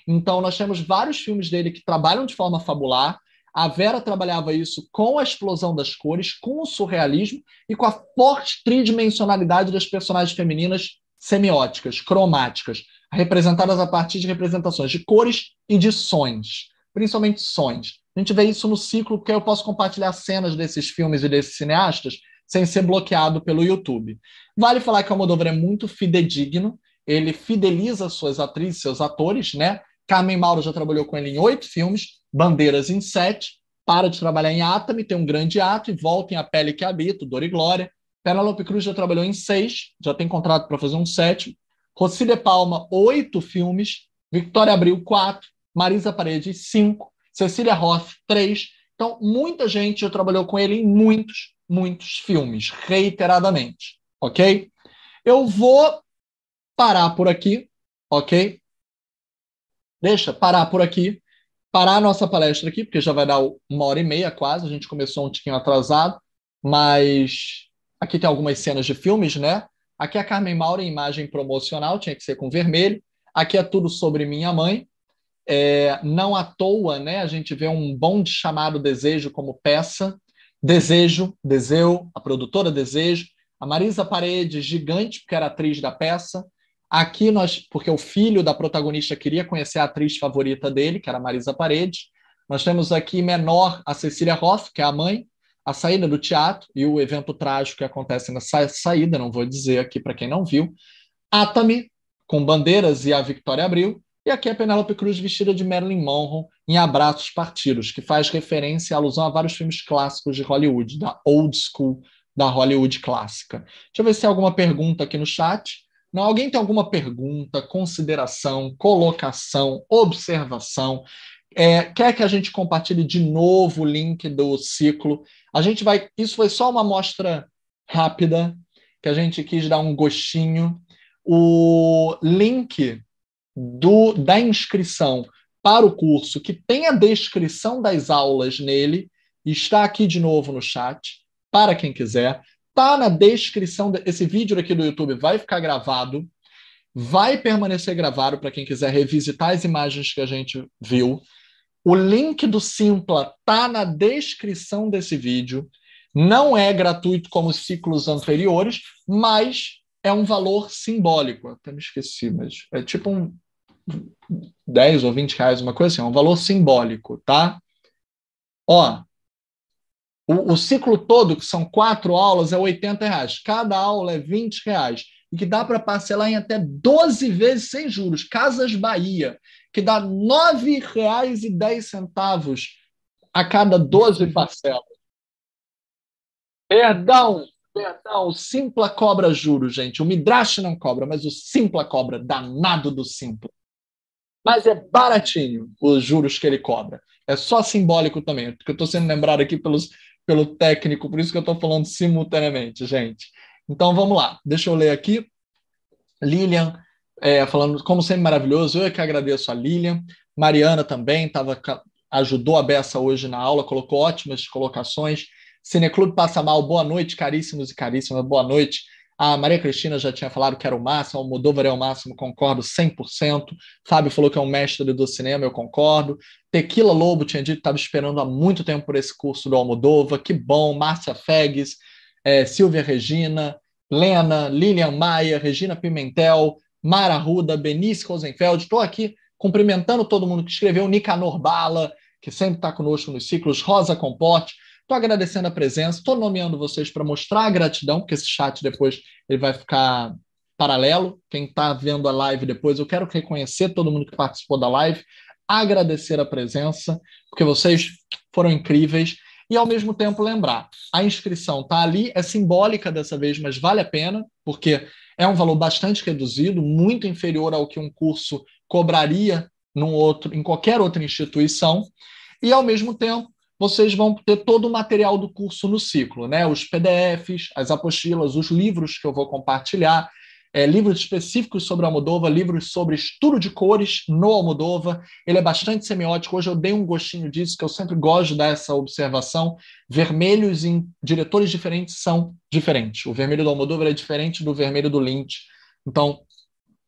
Então, nós temos vários filmes dele que trabalham de forma fabular. A Vera trabalhava isso com a explosão das cores, com o surrealismo e com a forte tridimensionalidade das personagens femininas semióticas, cromáticas, representadas a partir de representações de cores e de sonhos, principalmente sonhos. A gente vê isso no ciclo, porque eu posso compartilhar cenas desses filmes e desses cineastas sem ser bloqueado pelo YouTube. Vale falar que o Almodóvar é muito fidedigno, ele fideliza suas atrizes, seus atores, né? Carmen Mauro já trabalhou com ele em oito filmes, Bandeiras em sete, para de trabalhar em Atami, tem um grande ato e volta em A Pele que Habito, Dor e Glória. Penelope Cruz já trabalhou em seis, já tem contrato para fazer um sétimo. Rossi de Palma, oito filmes. Victoria Abril, quatro. Marisa Paredes, cinco. Cecília Roth, três. Então, muita gente já trabalhou com ele em muitos muitos filmes, reiteradamente, ok? Eu vou parar por aqui, ok? Deixa parar por aqui, parar a nossa palestra aqui, porque já vai dar uma hora e meia quase, a gente começou um tiquinho atrasado, mas aqui tem algumas cenas de filmes, né? Aqui é a Carmen Maura em imagem promocional, tinha que ser com vermelho. Aqui é tudo sobre minha mãe. É, não à toa, né? A gente vê um bom chamado desejo como peça Desejo, Deseu, a produtora Desejo, a Marisa Paredes, gigante, porque era atriz da peça. Aqui nós, porque o filho da protagonista queria conhecer a atriz favorita dele, que era Marisa Paredes. Nós temos aqui menor a Cecília Roth, que é a mãe, a saída do teatro e o evento trágico que acontece na saída, não vou dizer aqui para quem não viu. Atami, com bandeiras e a Victoria Abril, e aqui a é Penélope Cruz vestida de Marilyn Monroe em Abraços Partidos, que faz referência e alusão a vários filmes clássicos de Hollywood, da old school, da Hollywood clássica. Deixa eu ver se tem alguma pergunta aqui no chat. Não, alguém tem alguma pergunta, consideração, colocação, observação? É, quer que a gente compartilhe de novo o link do ciclo? A gente vai. Isso foi só uma amostra rápida que a gente quis dar um gostinho. O link do, da inscrição para o curso que tem a descrição das aulas nele, está aqui de novo no chat, para quem quiser. Tá na descrição desse vídeo aqui do YouTube, vai ficar gravado, vai permanecer gravado para quem quiser revisitar as imagens que a gente viu. O link do Simpla tá na descrição desse vídeo. Não é gratuito como os ciclos anteriores, mas é um valor simbólico, até me esqueci, mas é tipo um 10 ou 20 reais, uma coisa assim, é um valor simbólico, tá? Ó, o, o, ciclo todo, que são quatro aulas, é 80 reais. Cada aula é 20 reais. E que dá para parcelar em até 12 vezes sem juros. Casas Bahia, que dá R$ 9,10 a cada 12 parcelas. Perdão, é, tá, o Simpla cobra juro, gente. O Midrash não cobra, mas o Simpla cobra, danado do Simpla. Mas é baratinho os juros que ele cobra. É só simbólico também, porque eu estou sendo lembrado aqui pelos, pelo técnico, por isso que eu estou falando simultaneamente, gente. Então vamos lá, deixa eu ler aqui. Lilian, é, falando, como sempre, maravilhoso. Eu é que agradeço a Lilian. Mariana também tava, ajudou a Beça hoje na aula, colocou ótimas colocações. Cineclube Passa Mal, boa noite, caríssimos e caríssimas, boa noite. A Maria Cristina já tinha falado que era o máximo, o Modovar é o máximo, concordo 100%. Fábio falou que é um mestre do cinema, eu concordo. Tequila Lobo tinha dito que estava esperando há muito tempo por esse curso do Almodova, que bom. Márcia Fegues, é, Silvia Regina, Lena, Lilian Maia, Regina Pimentel, Mara Ruda, Benício Rosenfeld. Estou aqui cumprimentando todo mundo que escreveu, Nicanor Bala, que sempre está conosco nos ciclos, Rosa Comporte. Estou agradecendo a presença, estou nomeando vocês para mostrar a gratidão, porque esse chat depois ele vai ficar paralelo. Quem está vendo a live depois, eu quero reconhecer todo mundo que participou da live, agradecer a presença, porque vocês foram incríveis. E ao mesmo tempo lembrar, a inscrição está ali, é simbólica dessa vez, mas vale a pena, porque é um valor bastante reduzido, muito inferior ao que um curso cobraria num outro, em qualquer outra instituição. E ao mesmo tempo, vocês vão ter todo o material do curso no ciclo, né? Os PDFs, as apostilas, os livros que eu vou compartilhar, é, livros específicos sobre Almodova, livros sobre estudo de cores no Almodova. Ele é bastante semiótico. Hoje eu dei um gostinho disso, que eu sempre gosto dessa observação. Vermelhos em diretores diferentes são diferentes. O vermelho do Almodova é diferente do vermelho do Lynch. Então,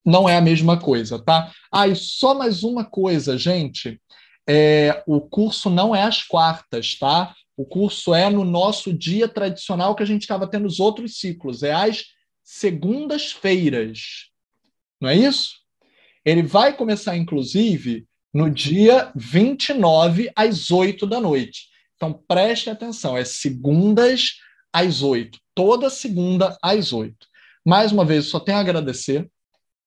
não é a mesma coisa, tá? Ah, e só mais uma coisa, gente é, o curso não é às quartas, tá? O curso é no nosso dia tradicional que a gente estava tendo os outros ciclos, é às segundas-feiras. Não é isso? Ele vai começar, inclusive, no dia 29, às 8 da noite. Então, preste atenção, é segundas às 8. Toda segunda às 8. Mais uma vez, só tenho a agradecer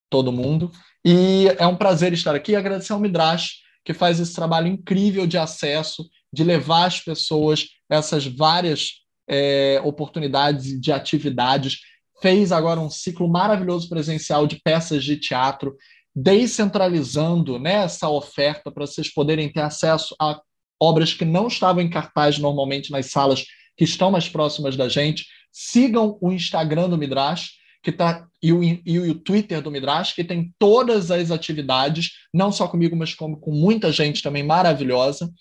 todo mundo. E é um prazer estar aqui e agradecer ao Midrash que faz esse trabalho incrível de acesso, de levar as pessoas essas várias é, oportunidades de atividades. Fez agora um ciclo maravilhoso presencial de peças de teatro, descentralizando né, essa oferta para vocês poderem ter acesso a obras que não estavam em cartaz normalmente nas salas que estão mais próximas da gente. Sigam o Instagram do Midrash, que tá, e, o, e o Twitter do Midrash, que tem todas as atividades, não só comigo, mas como com muita gente também maravilhosa.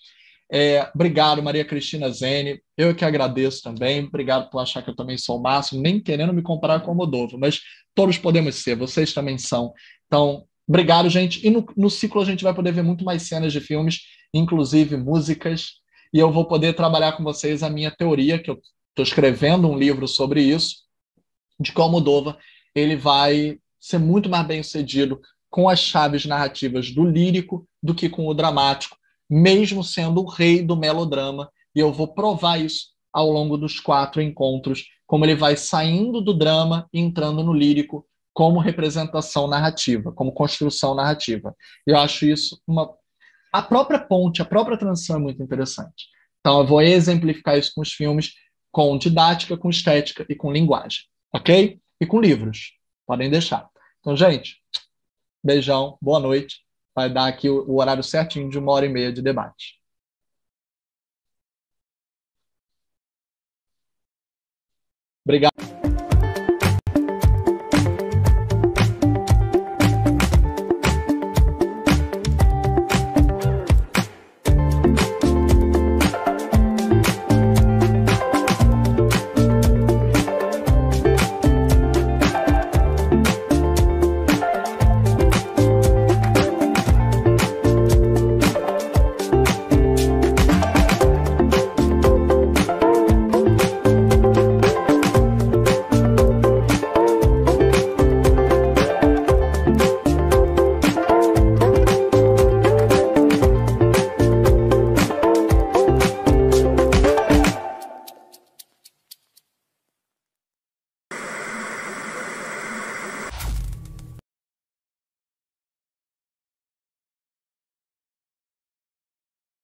É, obrigado, Maria Cristina Zene. Eu que agradeço também. Obrigado por achar que eu também sou o máximo, nem querendo me comparar com o Modovo, mas todos podemos ser, vocês também são. Então, obrigado, gente. E no, no ciclo a gente vai poder ver muito mais cenas de filmes, inclusive músicas, e eu vou poder trabalhar com vocês a minha teoria, que eu estou escrevendo um livro sobre isso, de que o ele vai ser muito mais bem sucedido com as chaves narrativas do lírico do que com o dramático, mesmo sendo o rei do melodrama. E eu vou provar isso ao longo dos quatro encontros, como ele vai saindo do drama e entrando no lírico como representação narrativa, como construção narrativa. Eu acho isso uma a própria ponte, a própria transição é muito interessante. Então eu vou exemplificar isso com os filmes, com didática, com estética e com linguagem. Ok? E com livros. Podem deixar. Então, gente, beijão, boa noite. Vai dar aqui o, horário certinho de uma hora e meia de debate. Obrigado.